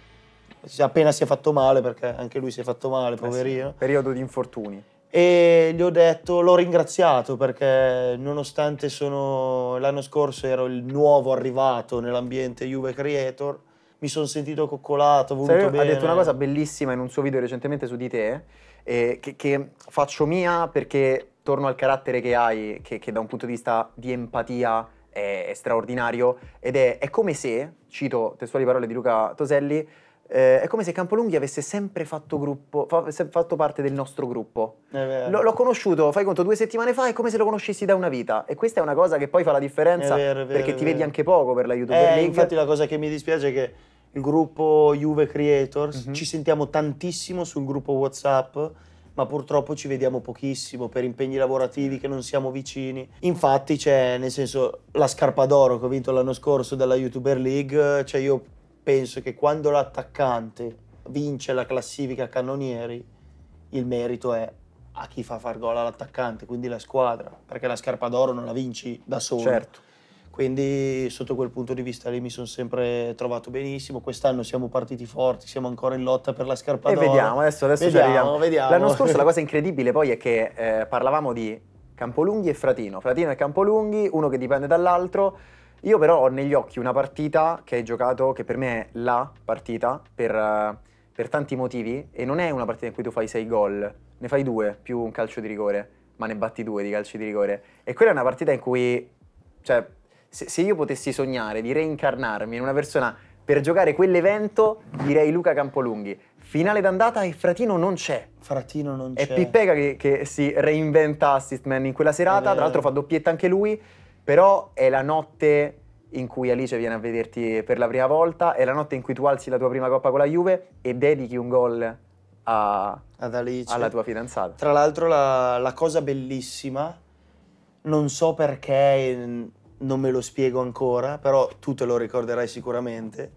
A: appena si è fatto male perché anche lui si è fatto male, eh poverino. Sì, periodo di infortuni. E gli ho detto, l'ho ringraziato perché nonostante sono, l'anno scorso ero il nuovo arrivato nell'ambiente Juve Creator, mi sono sentito coccolato, voluto Sai, bene. Ha detto una cosa bellissima in un suo video recentemente su di te, eh, che, che faccio
B: mia perché torno al carattere che hai, che, che da un punto di vista di empatia è, è straordinario, ed è, è, come se, cito testuali parole di Luca Toselli, eh, è come se Campolunghi avesse sempre fatto, gruppo, fa, fatto parte del nostro gruppo.
A: L- l'ho
B: conosciuto, fai conto, due settimane fa, è come se lo conoscessi da una vita. E questa è una cosa che poi fa la differenza, è vero, è vero, perché ti vedi anche poco per la YouTube. Eh, infatti
A: la cosa che mi dispiace è che il gruppo Juve Creators, mm-hmm. ci sentiamo tantissimo sul gruppo WhatsApp ma purtroppo ci vediamo pochissimo per impegni lavorativi che non siamo vicini. Infatti c'è, cioè, nel senso, la scarpa d'oro che ho vinto l'anno scorso dalla YouTuber League, cioè io penso che quando l'attaccante vince la classifica cannonieri, il merito è a chi fa far gol all'attaccante, quindi la squadra, perché la scarpa d'oro non la vinci da solo. Certo. Quindi sotto quel punto di vista lì mi sono sempre trovato benissimo. Quest'anno siamo partiti forti, siamo ancora in lotta per la scarpa d'oro. E vediamo, adesso, adesso vediamo, ci arriviamo. Vediamo. L'anno scorso la cosa incredibile poi
B: è che eh, parlavamo di Campolunghi e Fratino. Fratino e Campolunghi, uno che dipende dall'altro. Io però ho negli occhi una partita che hai giocato, che per me è la partita, per, per tanti motivi, e non è una partita in cui tu fai sei gol, ne fai due più un calcio di rigore, ma ne batti due di calci di rigore. E quella è una partita in cui, cioè, se, se io potessi sognare di reincarnarmi in una persona per giocare quell'evento, direi Luca Campolunghi. Finale d'andata e Fratino non c'è. Fratino non c'è. È Pippega che, che si reinventa Assist Man in quella serata, eh. tra l'altro fa doppietta anche lui, però è la notte in cui Alice viene a vederti per la prima volta, è la notte in cui tu alzi la tua prima coppa con la Juve e dedichi un gol a, ad Alice. alla tua fidanzata. Tra
A: l'altro la, la cosa bellissima, non so perché non me lo spiego ancora, però tu te lo ricorderai sicuramente.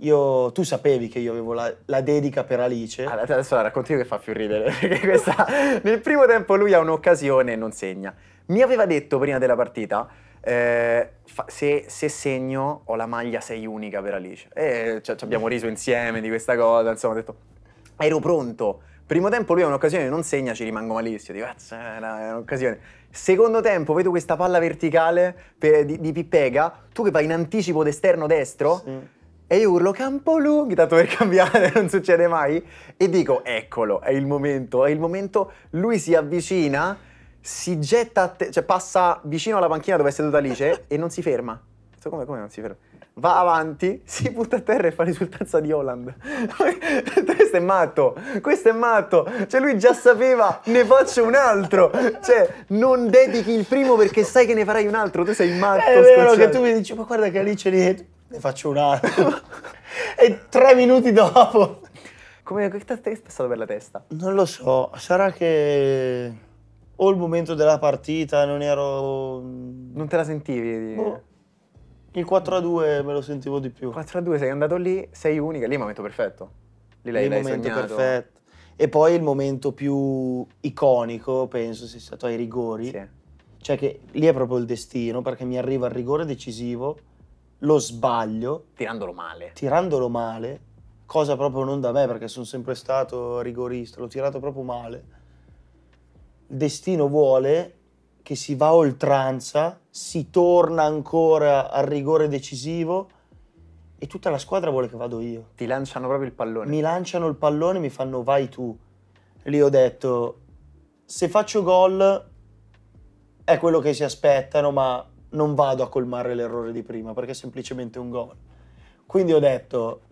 A: Io, tu sapevi che io avevo la, la dedica per Alice. Allora, adesso la racconto io che fa più ridere, perché questa, nel
B: primo tempo lui ha un'occasione e non segna. Mi aveva detto prima della partita, eh, se, se, segno ho la maglia sei unica per Alice. E cioè, ci abbiamo riso insieme di questa cosa, insomma, ho detto, ero pronto Primo tempo lui ha un'occasione, non segna, ci rimango malissimo, dico, cazzo, ah, era un'occasione. Secondo tempo vedo questa palla verticale di, di, Pippega, tu che vai in anticipo d'esterno destro, sì. e io urlo Campolunghi, tanto per cambiare, non succede mai, e dico, eccolo, è il momento, è il momento, lui si avvicina, si getta, te- cioè passa vicino alla panchina dove è seduta Alice e non si ferma. Come, come non si ferma? va avanti, si butta a terra e fa risultanza di Holland. questo è matto, questo è matto. Cioè lui già sapeva, ne faccio un altro. Cioè non dedichi il primo perché sai che ne farai un altro, tu sei matto. È vero che tu
A: mi dici, ma guarda che Alice lì, ne faccio un altro. e tre minuti dopo... Come che ti è passato per la testa? Non lo so, sarà che o il momento della partita non ero... Non te la sentivi? Boh. Il 4 a 2 me lo sentivo di più. 4 a 2, sei andato lì, sei unica, lì è il momento
B: perfetto. Lì lei, il lei momento sognato. perfetto.
A: E poi il momento più iconico, penso, sia stato ai rigori. Sì. Cioè che lì è proprio il destino, perché mi arriva il rigore decisivo, lo sbaglio.
B: Tirandolo male.
A: Tirandolo male, cosa proprio non da me, perché sono sempre stato rigorista, l'ho tirato proprio male. Il destino vuole che si va a oltranza, si torna ancora al rigore decisivo e tutta la squadra vuole che vado io. Ti lanciano proprio il pallone. Mi lanciano il pallone, e mi fanno vai tu. Lì ho detto, se faccio gol è quello che si aspettano, ma non vado a colmare l'errore di prima perché è semplicemente un gol. Quindi ho detto,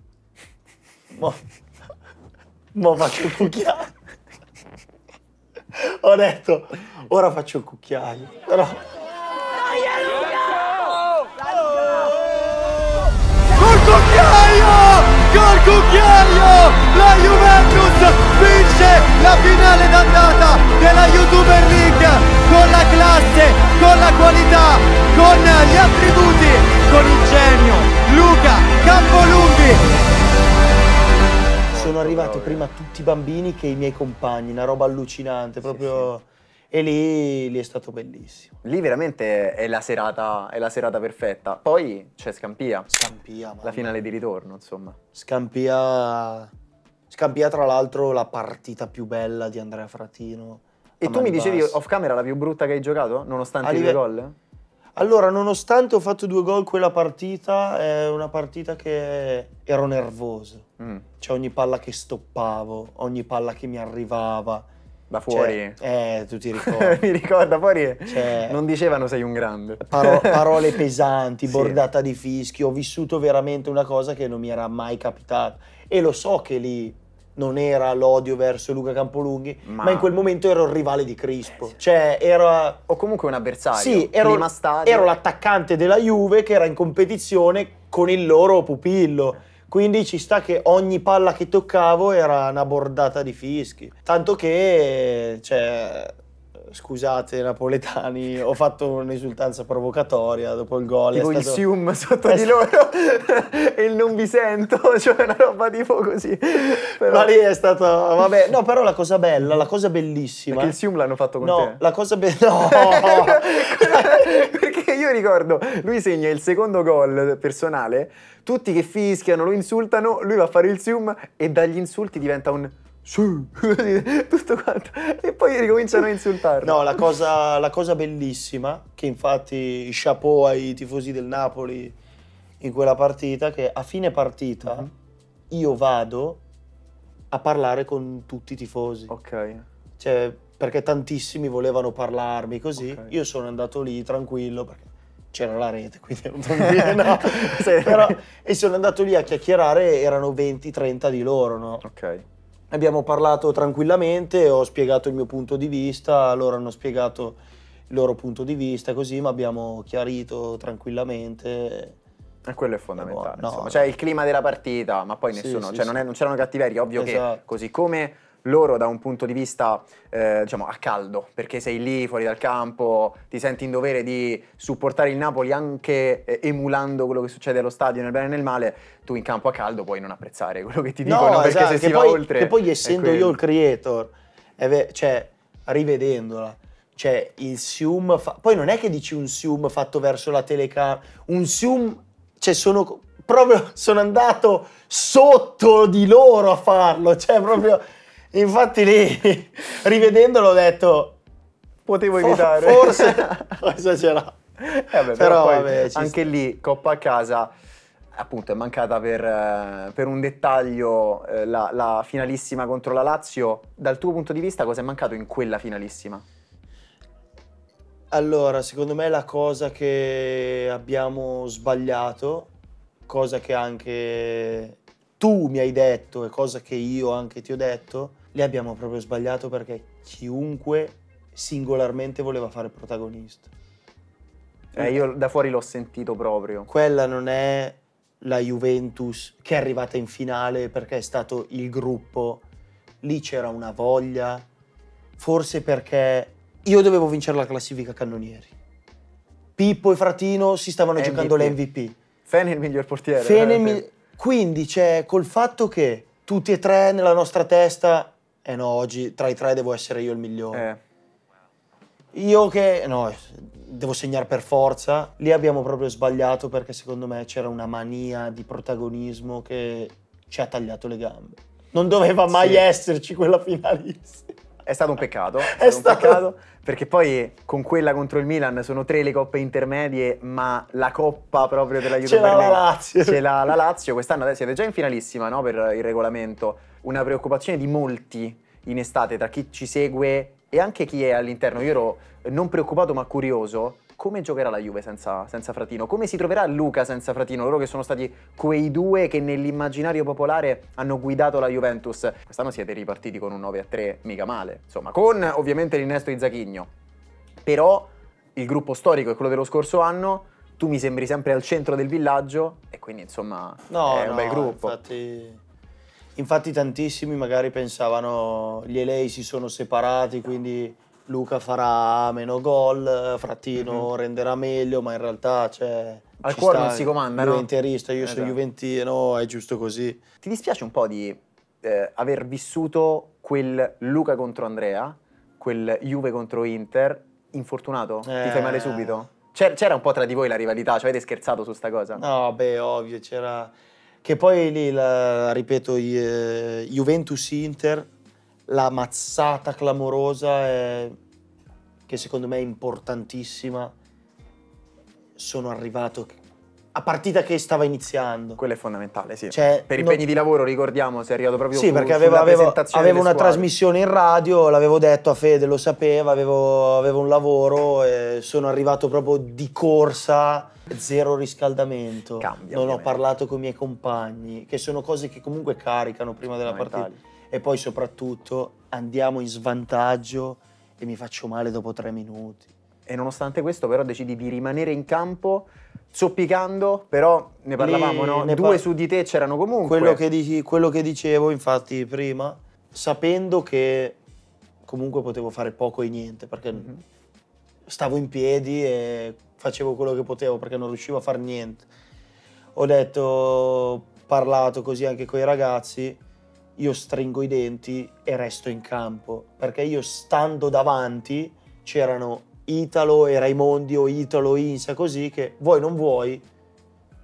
A: mo, faccio faccio cucchiato ho detto, ora faccio il cucchiaio. Però... Col cucchiaio! Col cucchiaio! La Juventus vince la finale d'andata della YouTuber League con la classe, con la qualità, con gli attributi, con il genio. Luca Campolunghi sono certo, arrivati prima tutti i bambini che i miei compagni, una roba allucinante, proprio... Sì, sì. E lì, lì, è stato bellissimo.
B: Lì veramente è la serata, è la serata perfetta. Poi c'è Scampia. Scampia, La finale di ritorno, insomma.
A: Scampia... Scampia, tra l'altro, la partita più bella di Andrea Fratino. E tu mi dicevi, off camera, la più brutta che hai giocato, nonostante i due gol? Allora, nonostante ho fatto due gol quella partita, è una partita che ero nervoso. Mm. Cioè ogni palla che stoppavo, ogni palla che mi arrivava. Da fuori? Cioè, eh, tu ti ricordi. mi ricorda, fuori cioè, non dicevano sei un grande. Paro- parole pesanti, bordata sì. di fischi. Ho vissuto veramente una cosa che non mi era mai capitata. E lo so che lì non era l'odio verso Luca Campolunghi, ma, ma in quel momento ero il rivale di Crispo. Eh, cioè, era... O comunque un avversario. Sì, ero, ero l'attaccante della Juve che era in competizione con il loro pupillo. Quindi ci sta che ogni palla che toccavo era una bordata di fischi. Tanto che, cioè, scusate napoletani, ho fatto un'esultanza provocatoria dopo il gol. Tipo è stato... il sium sotto di esatto. loro e il non vi sento, cioè una roba tipo così. Però... Ma lì è stato, vabbè, no però la cosa bella, la cosa bellissima. Perché il sium l'hanno fatto con no, te? la cosa bella, no! Perché io ricordo,
B: lui segna il secondo gol personale, tutti che fischiano, lo insultano, lui va a fare il sium e dagli insulti diventa un sì, tutto
A: quanto. E poi ricominciano a
B: insultarlo.
A: No, la cosa, la cosa bellissima, che infatti chapeau ai tifosi del Napoli in quella partita, che a fine partita uh-huh. io vado a parlare con tutti i tifosi. Ok. Cioè, perché tantissimi volevano parlarmi così. Okay. Io sono andato lì tranquillo perché c'era la rete, quindi non dormire, no. sì. Però, e sono andato lì a chiacchierare, erano 20-30 di loro, no? Ok abbiamo parlato tranquillamente, ho spiegato il mio punto di vista, loro hanno spiegato il loro punto di vista, così, ma abbiamo chiarito tranquillamente. E eh, quello è fondamentale. Boh, no, no,
B: cioè il clima della partita, ma poi nessuno, sì, cioè, sì. Non, è, non c'erano cattiverie, ovvio esatto. che così come loro da un punto di vista eh, diciamo a caldo, perché sei lì fuori dal campo, ti senti in dovere di supportare il Napoli anche eh, emulando quello che succede allo stadio nel bene e nel male, tu in campo a caldo puoi non apprezzare quello che ti dicono no, perché esatto, se si poi, va oltre... Che poi essendo io il
A: creator, ve- cioè rivedendola, cioè il sium, fa- poi non è che dici un sium fatto verso la telecamera, un sium, cioè sono proprio sono andato sotto di loro a farlo, cioè proprio Infatti lì, rivedendolo, ho detto... Potevo evitare. Forse, forse c'era. Eh vabbè, però, però poi, vabbè, anche
B: lì, Coppa a casa appunto è mancata per, eh, per un dettaglio eh, la, la, finalissima contro la Lazio. Dal tuo punto di vista cosa è mancato in quella finalissima?
A: Allora, secondo me la cosa che abbiamo sbagliato, cosa che anche tu mi hai detto e cosa che io anche ti ho detto, le abbiamo proprio sbagliato perché chiunque singolarmente voleva fare protagonista. Eh, io da fuori l'ho sentito proprio. Quella non è la Juventus che è arrivata in finale perché è stato il gruppo. Lì c'era una voglia, forse perché io dovevo vincere la classifica cannonieri. Pippo e Fratino si stavano MVP. giocando l'MVP. Fene è il miglior portiere. Fene, miglior... Quindi c'è col fatto che tutti e tre nella nostra testa, eh no, oggi tra i tre devo essere io il migliore. Eh. Io che, no, devo segnare per forza. Lì abbiamo proprio sbagliato perché secondo me c'era una mania di protagonismo che ci ha tagliato le gambe.
B: Non doveva mai sì.
A: esserci quella finalissima. È stato un peccato, è, è stato, un
B: peccato perché poi con quella contro il Milan sono tre le coppe intermedie, ma la coppa proprio della Juventus ce l'ha la Lazio. Ce l'ha la Lazio, quest'anno siete già in finalissima no, per il regolamento, una preoccupazione di molti in estate tra chi ci segue e anche chi è all'interno. Io ero non preoccupato ma curioso come giocherà la Juve senza, senza, Fratino? Come si troverà Luca senza Fratino? Loro che sono stati quei due che nell'immaginario popolare hanno guidato la Juventus. Quest'anno siete ripartiti con un 9 a 3 mica male, insomma, con ovviamente l'innesto di Zachigno. Però il gruppo storico è quello dello scorso anno, tu mi
A: sembri sempre al centro del villaggio e quindi insomma no, è un no, bel gruppo. Infatti... Infatti tantissimi magari pensavano gli LA si sono separati, quindi Luca farà meno gol, Frattino mm-hmm. renderà meglio, ma in realtà c'è... Cioè, Al cuore sta, non si comanda, no? Lui io esatto. sono juventino, è giusto così. Ti dispiace un po'
B: di eh, aver vissuto quel Luca contro Andrea, quel Juve contro Inter, infortunato? Eh. Ti fai eh. male subito? C'era, un po' tra di voi la rivalità, cioè
A: avete scherzato su sta cosa? No, beh, ovvio, c'era... Che poi lì, la, ripeto, eh, Juventus-Inter la mazzata clamorosa è, che secondo me è importantissima. Sono arrivato a partita che stava iniziando. Quello è fondamentale, sì. Cioè, per impegni non... di lavoro, ricordiamo,
B: sei arrivato proprio Sì, perché avevo, avevo, avevo una trasmissione
A: in radio, l'avevo detto a Fede, lo sapeva, avevo, avevo un lavoro, sono arrivato proprio di corsa, zero riscaldamento. Cambia, non ovviamente. ho parlato con i miei compagni, che sono cose che comunque caricano prima della partita e poi soprattutto andiamo in svantaggio e mi faccio male dopo tre minuti. E nonostante questo però decidi di rimanere in campo zoppicando, però ne parlavamo, Lì, no? ne Due par- su di te c'erano comunque. Quello che, dici, quello che dicevo infatti prima, sapendo che comunque potevo fare poco e niente, perché mm-hmm. stavo in piedi e facevo quello che potevo perché non riuscivo a fare niente. Ho detto, parlato così anche con i ragazzi, io stringo i denti e resto in campo, perché io stando davanti c'erano Italo e Raimondi o Italo Insa così che vuoi non vuoi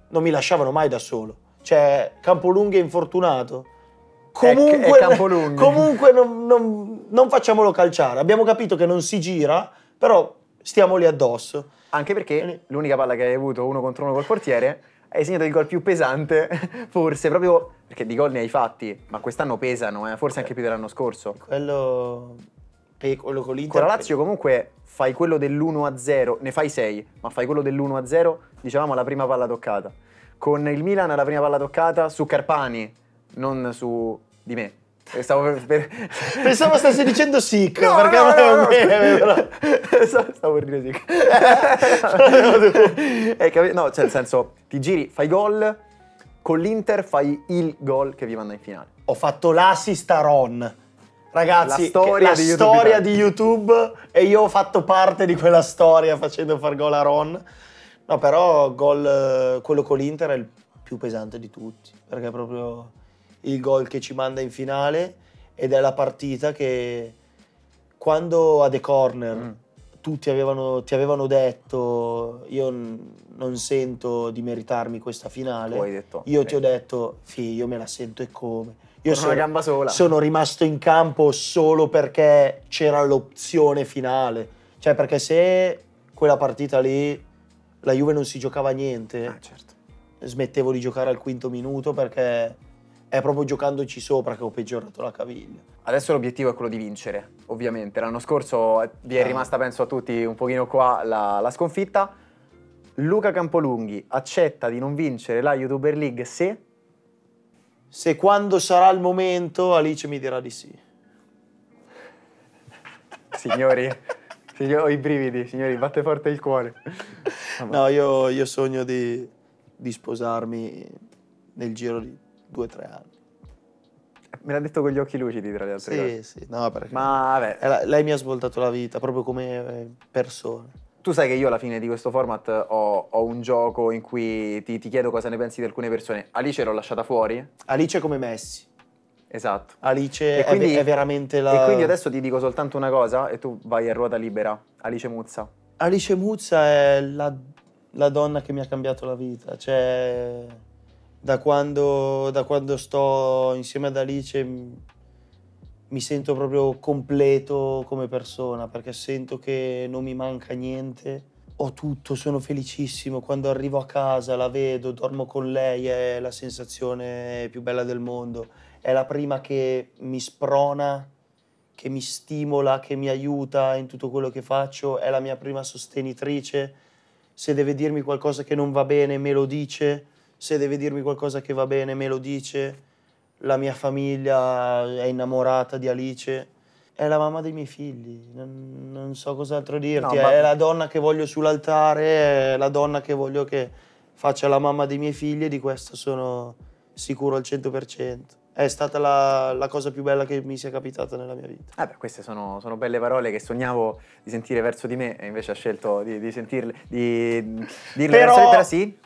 A: non mi lasciavano mai da solo. Cioè Campolunghi è infortunato. Comunque, è, è comunque non, non, non facciamolo calciare. Abbiamo capito che non si gira, però stiamo lì addosso. Anche perché l'unica palla che hai avuto uno
B: contro uno col portiere hai segnato il gol più pesante, forse proprio perché di gol ne hai fatti, ma quest'anno pesano, eh, forse anche eh. più dell'anno scorso. Quello, quello con l'Inter. Con la Lazio comunque fai quello dell'1-0, ne fai 6, ma fai quello dell'1-0, dicevamo, alla prima palla toccata. Con il Milan alla prima palla toccata su Carpani, non su di me. Stavo per... Pensavo stessi
A: dicendo sic, no, perché no, no, no,
B: Stavo per dire sic. Eh, cap- no, cioè nel senso, ti giri, fai gol, con l'Inter fai il gol che vi manda in finale.
A: Ho fatto l'assist a Ron. Ragazzi, la storia, la di, YouTube storia di YouTube e io ho fatto parte di quella storia facendo far gol a Ron. No, però gol, eh, quello con l'Inter è il più pesante di tutti, perché è proprio il gol che ci manda in finale ed è la partita che quando a The Corner mm. tutti avevano, ti avevano detto io n- non sento di meritarmi questa finale, detto, io okay. ti ho detto sì, io me la sento e come.
B: Io sono, sono
A: rimasto in campo solo perché c'era l'opzione finale. Cioè perché se quella partita lì la Juve non si giocava niente, ah, certo. smettevo di giocare al quinto minuto perché è proprio giocandoci sopra che ho peggiorato la caviglia. Adesso l'obiettivo è quello di vincere, ovviamente. L'anno scorso
B: vi è ah. rimasta, penso a tutti, un pochino qua la, la sconfitta. Luca Campolunghi
A: accetta di non vincere la YouTuber League se... Se quando sarà il momento Alice mi dirà di sì. Signori,
B: ho i brividi, signori, batte forte il cuore.
A: No, io, io sogno di, di sposarmi nel giro di due o tre anni.
B: Me l'ha detto con gli occhi lucidi, tra
A: le altre sì, cose. Sì, sì, no, perché... Ma vabbè. Eh, lei mi ha svoltato la vita, proprio come eh, persona.
B: Tu sai che io alla fine di questo format ho, ho un gioco in cui ti, ti, chiedo cosa ne pensi di alcune persone. Alice l'ho lasciata fuori?
A: Alice come Messi.
B: Esatto. Alice e quindi, è, è
A: veramente la... E quindi adesso
B: ti dico soltanto una cosa e tu vai a ruota libera. Alice Muzza.
A: Alice Muzza è la, la donna che mi ha cambiato la vita. Cioè da quando, da quando sto insieme ad Alice mi sento proprio completo come persona perché sento che non mi manca niente. Ho tutto, sono felicissimo. Quando arrivo a casa, la vedo, dormo con lei, è la sensazione più bella del mondo. È la prima che mi sprona, che mi stimola, che mi aiuta in tutto quello che faccio. È la mia prima sostenitrice. Se deve dirmi qualcosa che non va bene, me lo dice se deve dirmi qualcosa che va bene me lo dice, la mia famiglia è innamorata di Alice, è la mamma dei miei figli, non, non so cos'altro dirti, no, ma... è la donna che voglio sull'altare, è la donna che voglio che faccia la mamma dei miei figli e di questo sono sicuro al 100%. È stata la, la cosa più bella che mi sia capitata nella mia vita.
B: Ah beh, queste sono, sono, belle parole che sognavo
A: di sentire verso di me e invece ha scelto di, di sentirle, di dirle Però... verso di te, sì?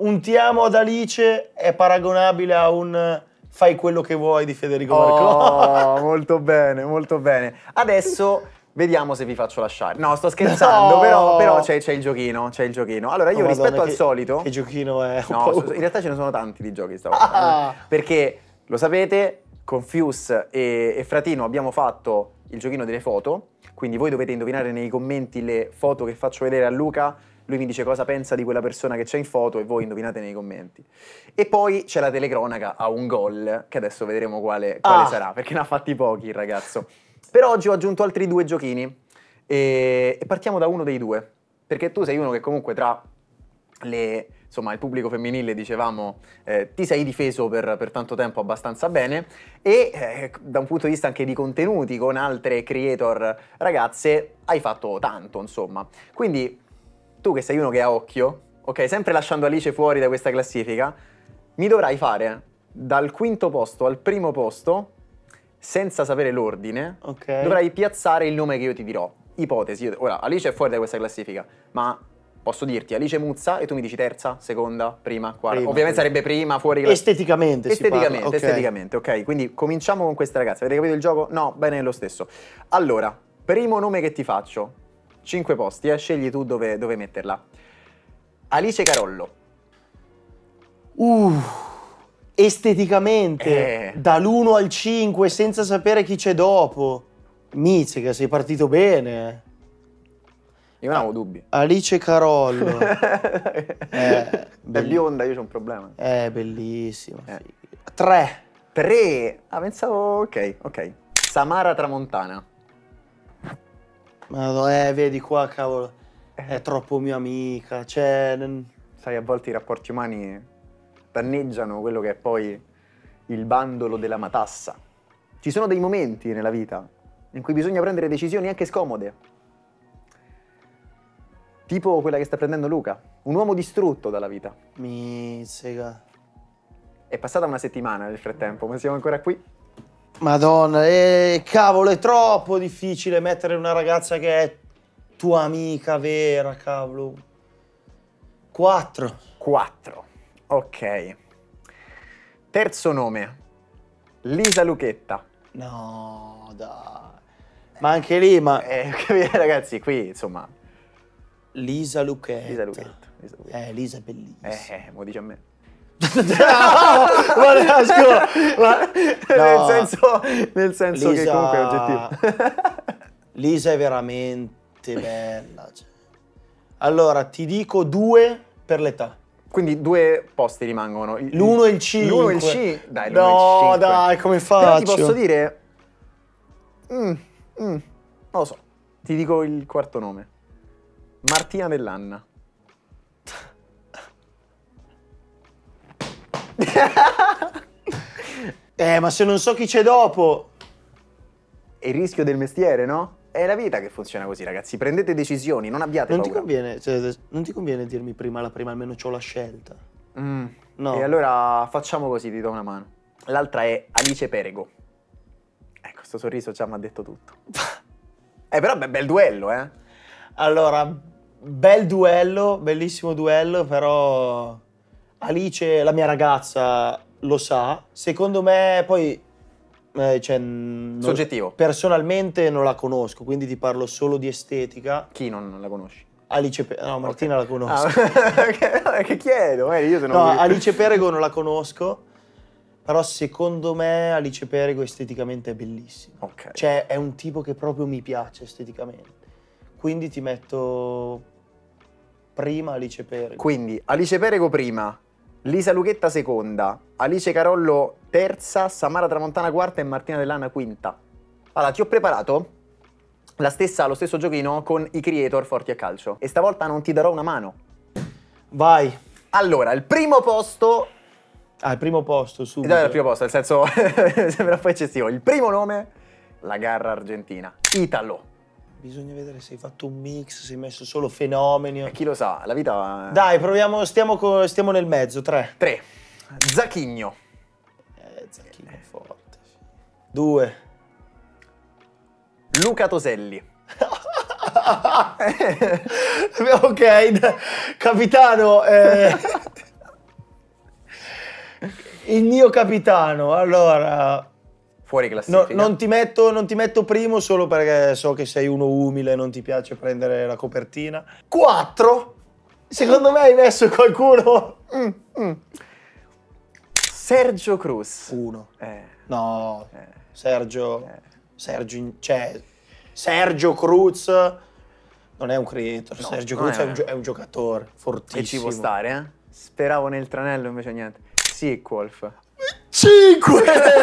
A: un ti amo ad Alice è paragonabile a un eh, fai quello che vuoi di Federico oh, Marco. molto bene, molto bene.
B: Adesso vediamo se vi faccio lasciare. No, sto scherzando, no. però, però c'è, c'è, il giochino, c'è il giochino. Allora, io oh, rispetto Madonna, al solito... Che giochino è? No, in realtà ce ne sono tanti di giochi stavolta. Ah. Eh. Perché, lo sapete, con Fius e, e Fratino abbiamo fatto il giochino delle foto, quindi voi dovete indovinare nei commenti le foto che faccio vedere a Luca lui mi dice cosa pensa di quella persona che c'è in foto e voi indovinate nei commenti. E poi c'è la telecronaca a un gol, che adesso vedremo quale, quale ah. sarà, perché ne ha fatti pochi il ragazzo. Però oggi ho aggiunto altri due giochini e, e partiamo da uno dei due, perché tu sei uno che comunque tra le insomma, il pubblico femminile, dicevamo, eh, ti sei difeso per, per, tanto tempo abbastanza bene e eh, da un punto di vista anche di contenuti con altre creator ragazze hai fatto tanto, insomma. Quindi tu che sei uno che ha occhio, ok, sempre lasciando Alice fuori da questa classifica, mi dovrai fare dal quinto posto al primo posto, senza sapere l'ordine, okay. dovrai piazzare il nome che io ti dirò. Ipotesi, ora Alice è fuori da questa classifica, ma posso dirti Alice Muzza e tu mi dici terza, seconda, prima, quarta. Prima, Ovviamente prima. sarebbe prima, fuori classifica.
A: Esteticamente, esteticamente, okay. esteticamente,
B: ok. Quindi cominciamo con questa ragazza. Avete capito il gioco? No, bene, è lo stesso. Allora, primo nome che ti faccio 5 posti, eh? scegli tu dove, dove metterla.
A: Alice Carollo. Uh, esteticamente, eh. dall'1 al 5, senza sapere chi c'è dopo. Mizzica, sei partito bene. Io non avevo dubbi. Alice Carollo.
B: eh, è bionda, io c'ho un problema.
A: È eh, bellissima. Eh. Sì.
B: Tre. Tre? Ah, pensavo... Ok, ok. Samara Tramontana. Ma eh, vedi qua, cavolo, è troppo mia amica, cioè... Sai, a volte i rapporti umani danneggiano quello che è poi il bandolo della matassa. Ci sono dei momenti nella vita in cui bisogna prendere decisioni anche scomode. Tipo quella che sta prendendo Luca, un uomo distrutto dalla vita. Mi Mizzega. È passata una settimana
A: nel frattempo, ma siamo ancora qui. Madonna, eh, cavolo, è troppo difficile mettere una ragazza che è tua amica vera, cavolo.
B: Quattro. Quattro, ok. Terzo nome, Lisa Luchetta.
A: No, dai.
B: Ma anche lì, ma... Eh, ragazzi, qui, insomma... Lisa Luchetta. Lisa Luchetta. Lisa Luchetta. Eh, Lisa è bellissima. Eh, eh, mo dice a me
A: no, ma no, scusa, ma... No. nel senso, nel senso Lisa... che comunque è oggettivo. Lisa è veramente bella. Cioè. Allora, ti dico due per l'età. Quindi due posti rimangono. L'uno e il 5. L'1 e il 5. Dai, no, dai, come faccio? Però ti posso
B: dire... Mm, mm, non lo so. Ti dico il quarto nome. Martina Dell'Anna.
A: eh, ma se non so chi c'è dopo... È il rischio del mestiere, no? È la vita che
B: funziona così, ragazzi. Prendete decisioni, non
A: abbiate non paura. Ti conviene, cioè, non ti conviene dirmi prima la prima, almeno ho la scelta.
B: Mm. No. E allora facciamo così, ti do una mano. L'altra è Alice Perego. Ecco, sto sorriso già mi ha detto tutto.
A: eh, però beh, bel duello, eh. Allora, bel duello, bellissimo duello, però Alice, la mia ragazza, lo sa. Secondo me poi... Eh, cioè, non, Soggettivo. Personalmente non la conosco, quindi ti parlo solo di estetica. Chi non, la conosci? Alice Pe- no, Martina okay. la conosco.
B: Ah, che chiedo? Eh, io se non no, voglio... Alice
A: Perego non la conosco, però secondo me Alice Perego esteticamente è bellissima. Ok. Cioè, è un tipo che proprio mi piace esteticamente. Quindi ti metto prima Alice Perego.
B: Quindi Alice Perego prima, Lisa Luchetta seconda,
A: Alice Carollo
B: terza, Samara Tramontana quarta e Martina Dell'Anna quinta. Allora, ti ho preparato stessa, lo stesso giochino con i creator forti a calcio. E stavolta non ti darò una mano. Vai. Allora, il primo posto... Ah, il primo posto, subito. Dai, il primo posto, nel senso... sembra un po' eccessivo. Il primo nome, la garra argentina. Italo.
A: Bisogna vedere se hai fatto un mix, se hai messo solo fenomeni. E eh, chi lo sa, la vita... Dai, proviamo, stiamo, co- stiamo nel mezzo, tre. Tre. Zachigno. Eh, Zachigno è forte. Due. Luca Toselli. ok, capitano. Eh... Il mio capitano, allora fuori classifica. No, non, ti metto, non, ti metto, primo solo perché so che sei uno umile e non ti piace prendere la copertina. Quattro. Secondo me hai messo qualcuno. Mm, mm. Sergio Cruz. Uno. Eh. No, eh. Sergio. Eh. Sergio, cioè, Sergio Cruz non è un creator. No, Sergio Cruz è, un, è, un, giocatore fortissimo.
B: E ci può stare, eh? Speravo nel tranello, invece niente. Sequolf. 5!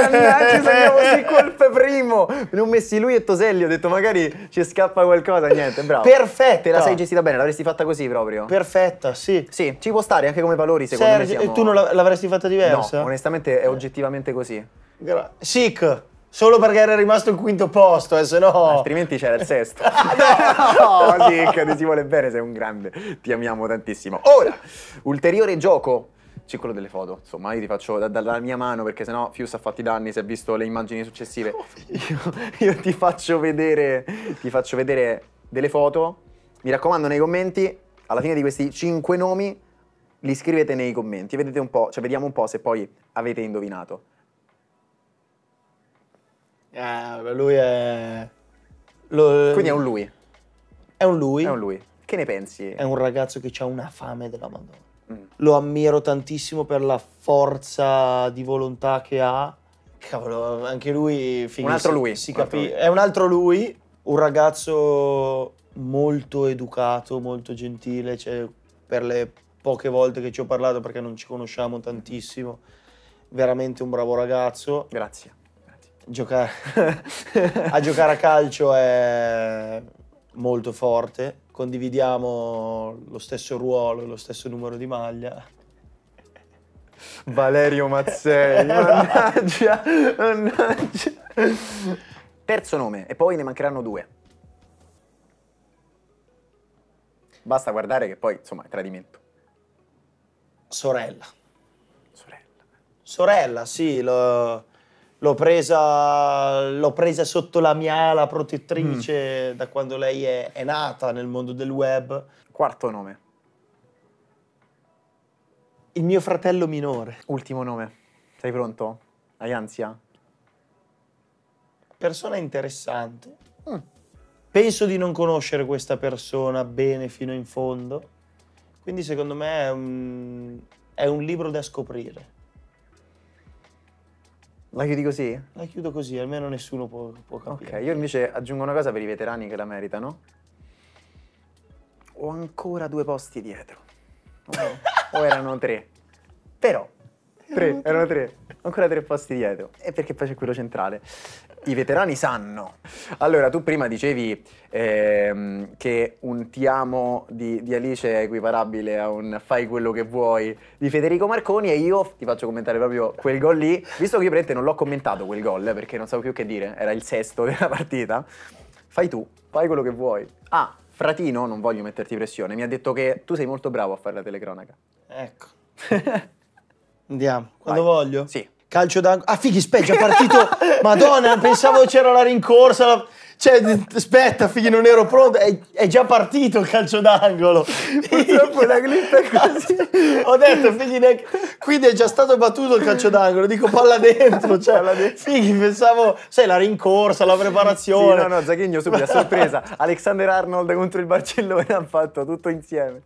B: Neanche sappiamo se colpe primo. Ne ho messi lui e Toselli, ho detto magari ci scappa qualcosa, niente, bravo. Perfetta! Te la sei gestita bene, l'avresti fatta così proprio? Perfetta, sì. Sì, ci può stare anche come valori secondo Sergio, me siamo... e tu non
A: l'avresti fatta diversa? No, onestamente è oggettivamente così. Gra Sick! Solo perché era rimasto il quinto posto, eh, se no... Altrimenti c'era il sesto.
B: no, no, Sick, ti si vuole bene, sei un grande. Ti amiamo tantissimo. Ora, ulteriore gioco c'è quello delle foto, insomma, io ti faccio da, dalla mia mano perché sennò Fius ha fatto i danni, se è visto le immagini successive. Io, io ti, faccio vedere, ti faccio vedere delle foto. Mi raccomando nei commenti, alla fine di questi cinque nomi, li scrivete nei commenti vedete un po', cioè vediamo un po' se poi avete indovinato.
A: Eh, lui è... Lo... Quindi è un lui. È un lui. È un lui. Che ne pensi? È un ragazzo che ha una fame della Madonna. Mm. Lo ammiro tantissimo per la forza di volontà che ha. Cavolo, anche lui... Un altro lui. Si capì. Lui. È un altro lui, un ragazzo molto educato, molto gentile, cioè, per le poche volte che ci ho parlato perché non ci conosciamo tantissimo, veramente un bravo ragazzo. Grazie. Grazie. Giocare... a giocare a calcio è molto forte condividiamo lo stesso ruolo, e lo stesso numero di maglia.
B: Valerio Mazzei, mannaggia, mannaggia. Terzo nome, e poi ne mancheranno due. Basta guardare che poi, insomma, è tradimento. Sorella. Sorella.
A: Sorella, sì, lo... L'ho presa, l'ho presa, sotto la mia ala protettrice mm. da quando lei è, è, nata nel mondo del web. Quarto nome.
B: Il mio fratello minore. Ultimo nome. Sei pronto?
A: Hai ansia? Persona interessante. Mm. Penso di non conoscere questa persona bene fino in fondo. Quindi secondo me è un, è un libro da scoprire.
B: La chiudi così?
A: La chiudo così, almeno nessuno può, può capire. Ok, io invece aggiungo una cosa per i
B: veterani che la meritano. Ho ancora due posti dietro. o erano tre. Però Tre, erano tre. Ancora tre posti dietro. E perché poi c'è quello centrale. I veterani sanno. Allora, tu prima dicevi ehm, che un ti amo di, di Alice è equiparabile a un fai quello che vuoi di Federico Marconi e io ti faccio commentare proprio quel gol lì, visto che io praticamente non l'ho commentato quel gol eh, perché non sapevo più che dire, era il sesto della partita. Fai tu, fai quello che vuoi. Ah, Fratino, non voglio metterti pressione, mi ha detto che tu sei molto bravo a fare la telecronaca.
A: Ecco. Andiamo. Quando Vai. voglio? Sì. Calcio d'angolo. Ah, fighi, specie, è partito. Madonna, pensavo c'era la rincorsa. La... Cioè, aspetta, fighi, non ero pronto. È, è già partito il calcio d'angolo. Purtroppo la clip è così. Ho detto, fighi, neanche... quindi è già stato battuto il calcio d'angolo. Dico palla dentro. Cioè, palla dentro. fighi, pensavo, sai, la rincorsa, la preparazione. Sì, no, no,
B: Zaghigno subito a sorpresa. Alexander Arnold contro il Barcellona ha fatto tutto insieme.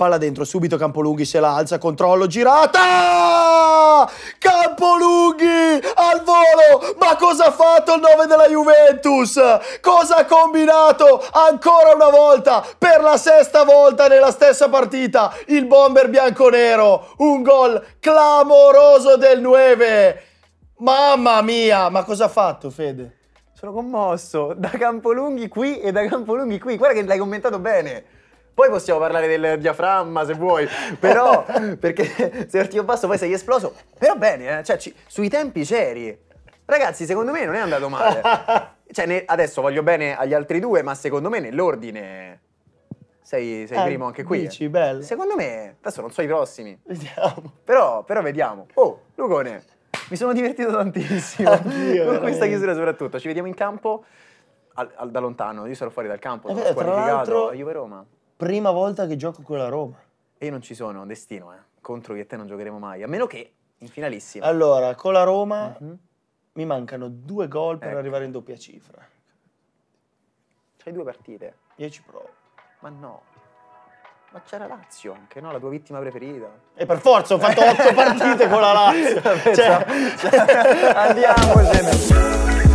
A: Palla dentro, subito Campolunghi se la alza, controllo, girata! Campolunghi al volo! Ma cosa ha fatto il 9 della Juventus? Cosa ha combinato ancora una volta, per la sesta volta nella stessa partita, il bomber bianconero? Un gol clamoroso del 9! Mamma mia, ma cosa ha fatto Fede? Sono commosso, da
B: Campolunghi qui e da Campolunghi qui, guarda che l'hai commentato bene! Poi possiamo parlare del diaframma se vuoi, però perché se partivo basso poi sei esploso, però bene, eh? cioè, ci, sui tempi c'eri. Ragazzi, secondo me non è andato male. Cioè, ne, adesso voglio bene agli altri due, ma secondo me nell'ordine sei, sei eh, primo anche qui. Eh. Dici, eh. bello. Secondo me, adesso non so i prossimi. Vediamo. Però, però vediamo. Oh, Lugone, mi sono divertito tantissimo. Addio, con questa chiusura soprattutto. Ci vediamo in campo al, al, da lontano. Io sarò fuori dal campo, eh, sono squalificato. Juve Roma
A: prima volta che gioco con la Roma.
B: E io non ci sono, destino, eh. Contro io e te non giocheremo mai, a meno che in finalissima. Allora,
A: con la Roma uh mhm. -huh. mi mancano due gol per ecco. arrivare in doppia cifra. C'hai due partite. Io ci provo. Ma no.
B: Ma c'era Lazio anche, no? La tua vittima preferita. E per forza ho fatto otto partite con la Lazio. Vabbè, cioè...
A: cioè. andiamo, Andiamocene.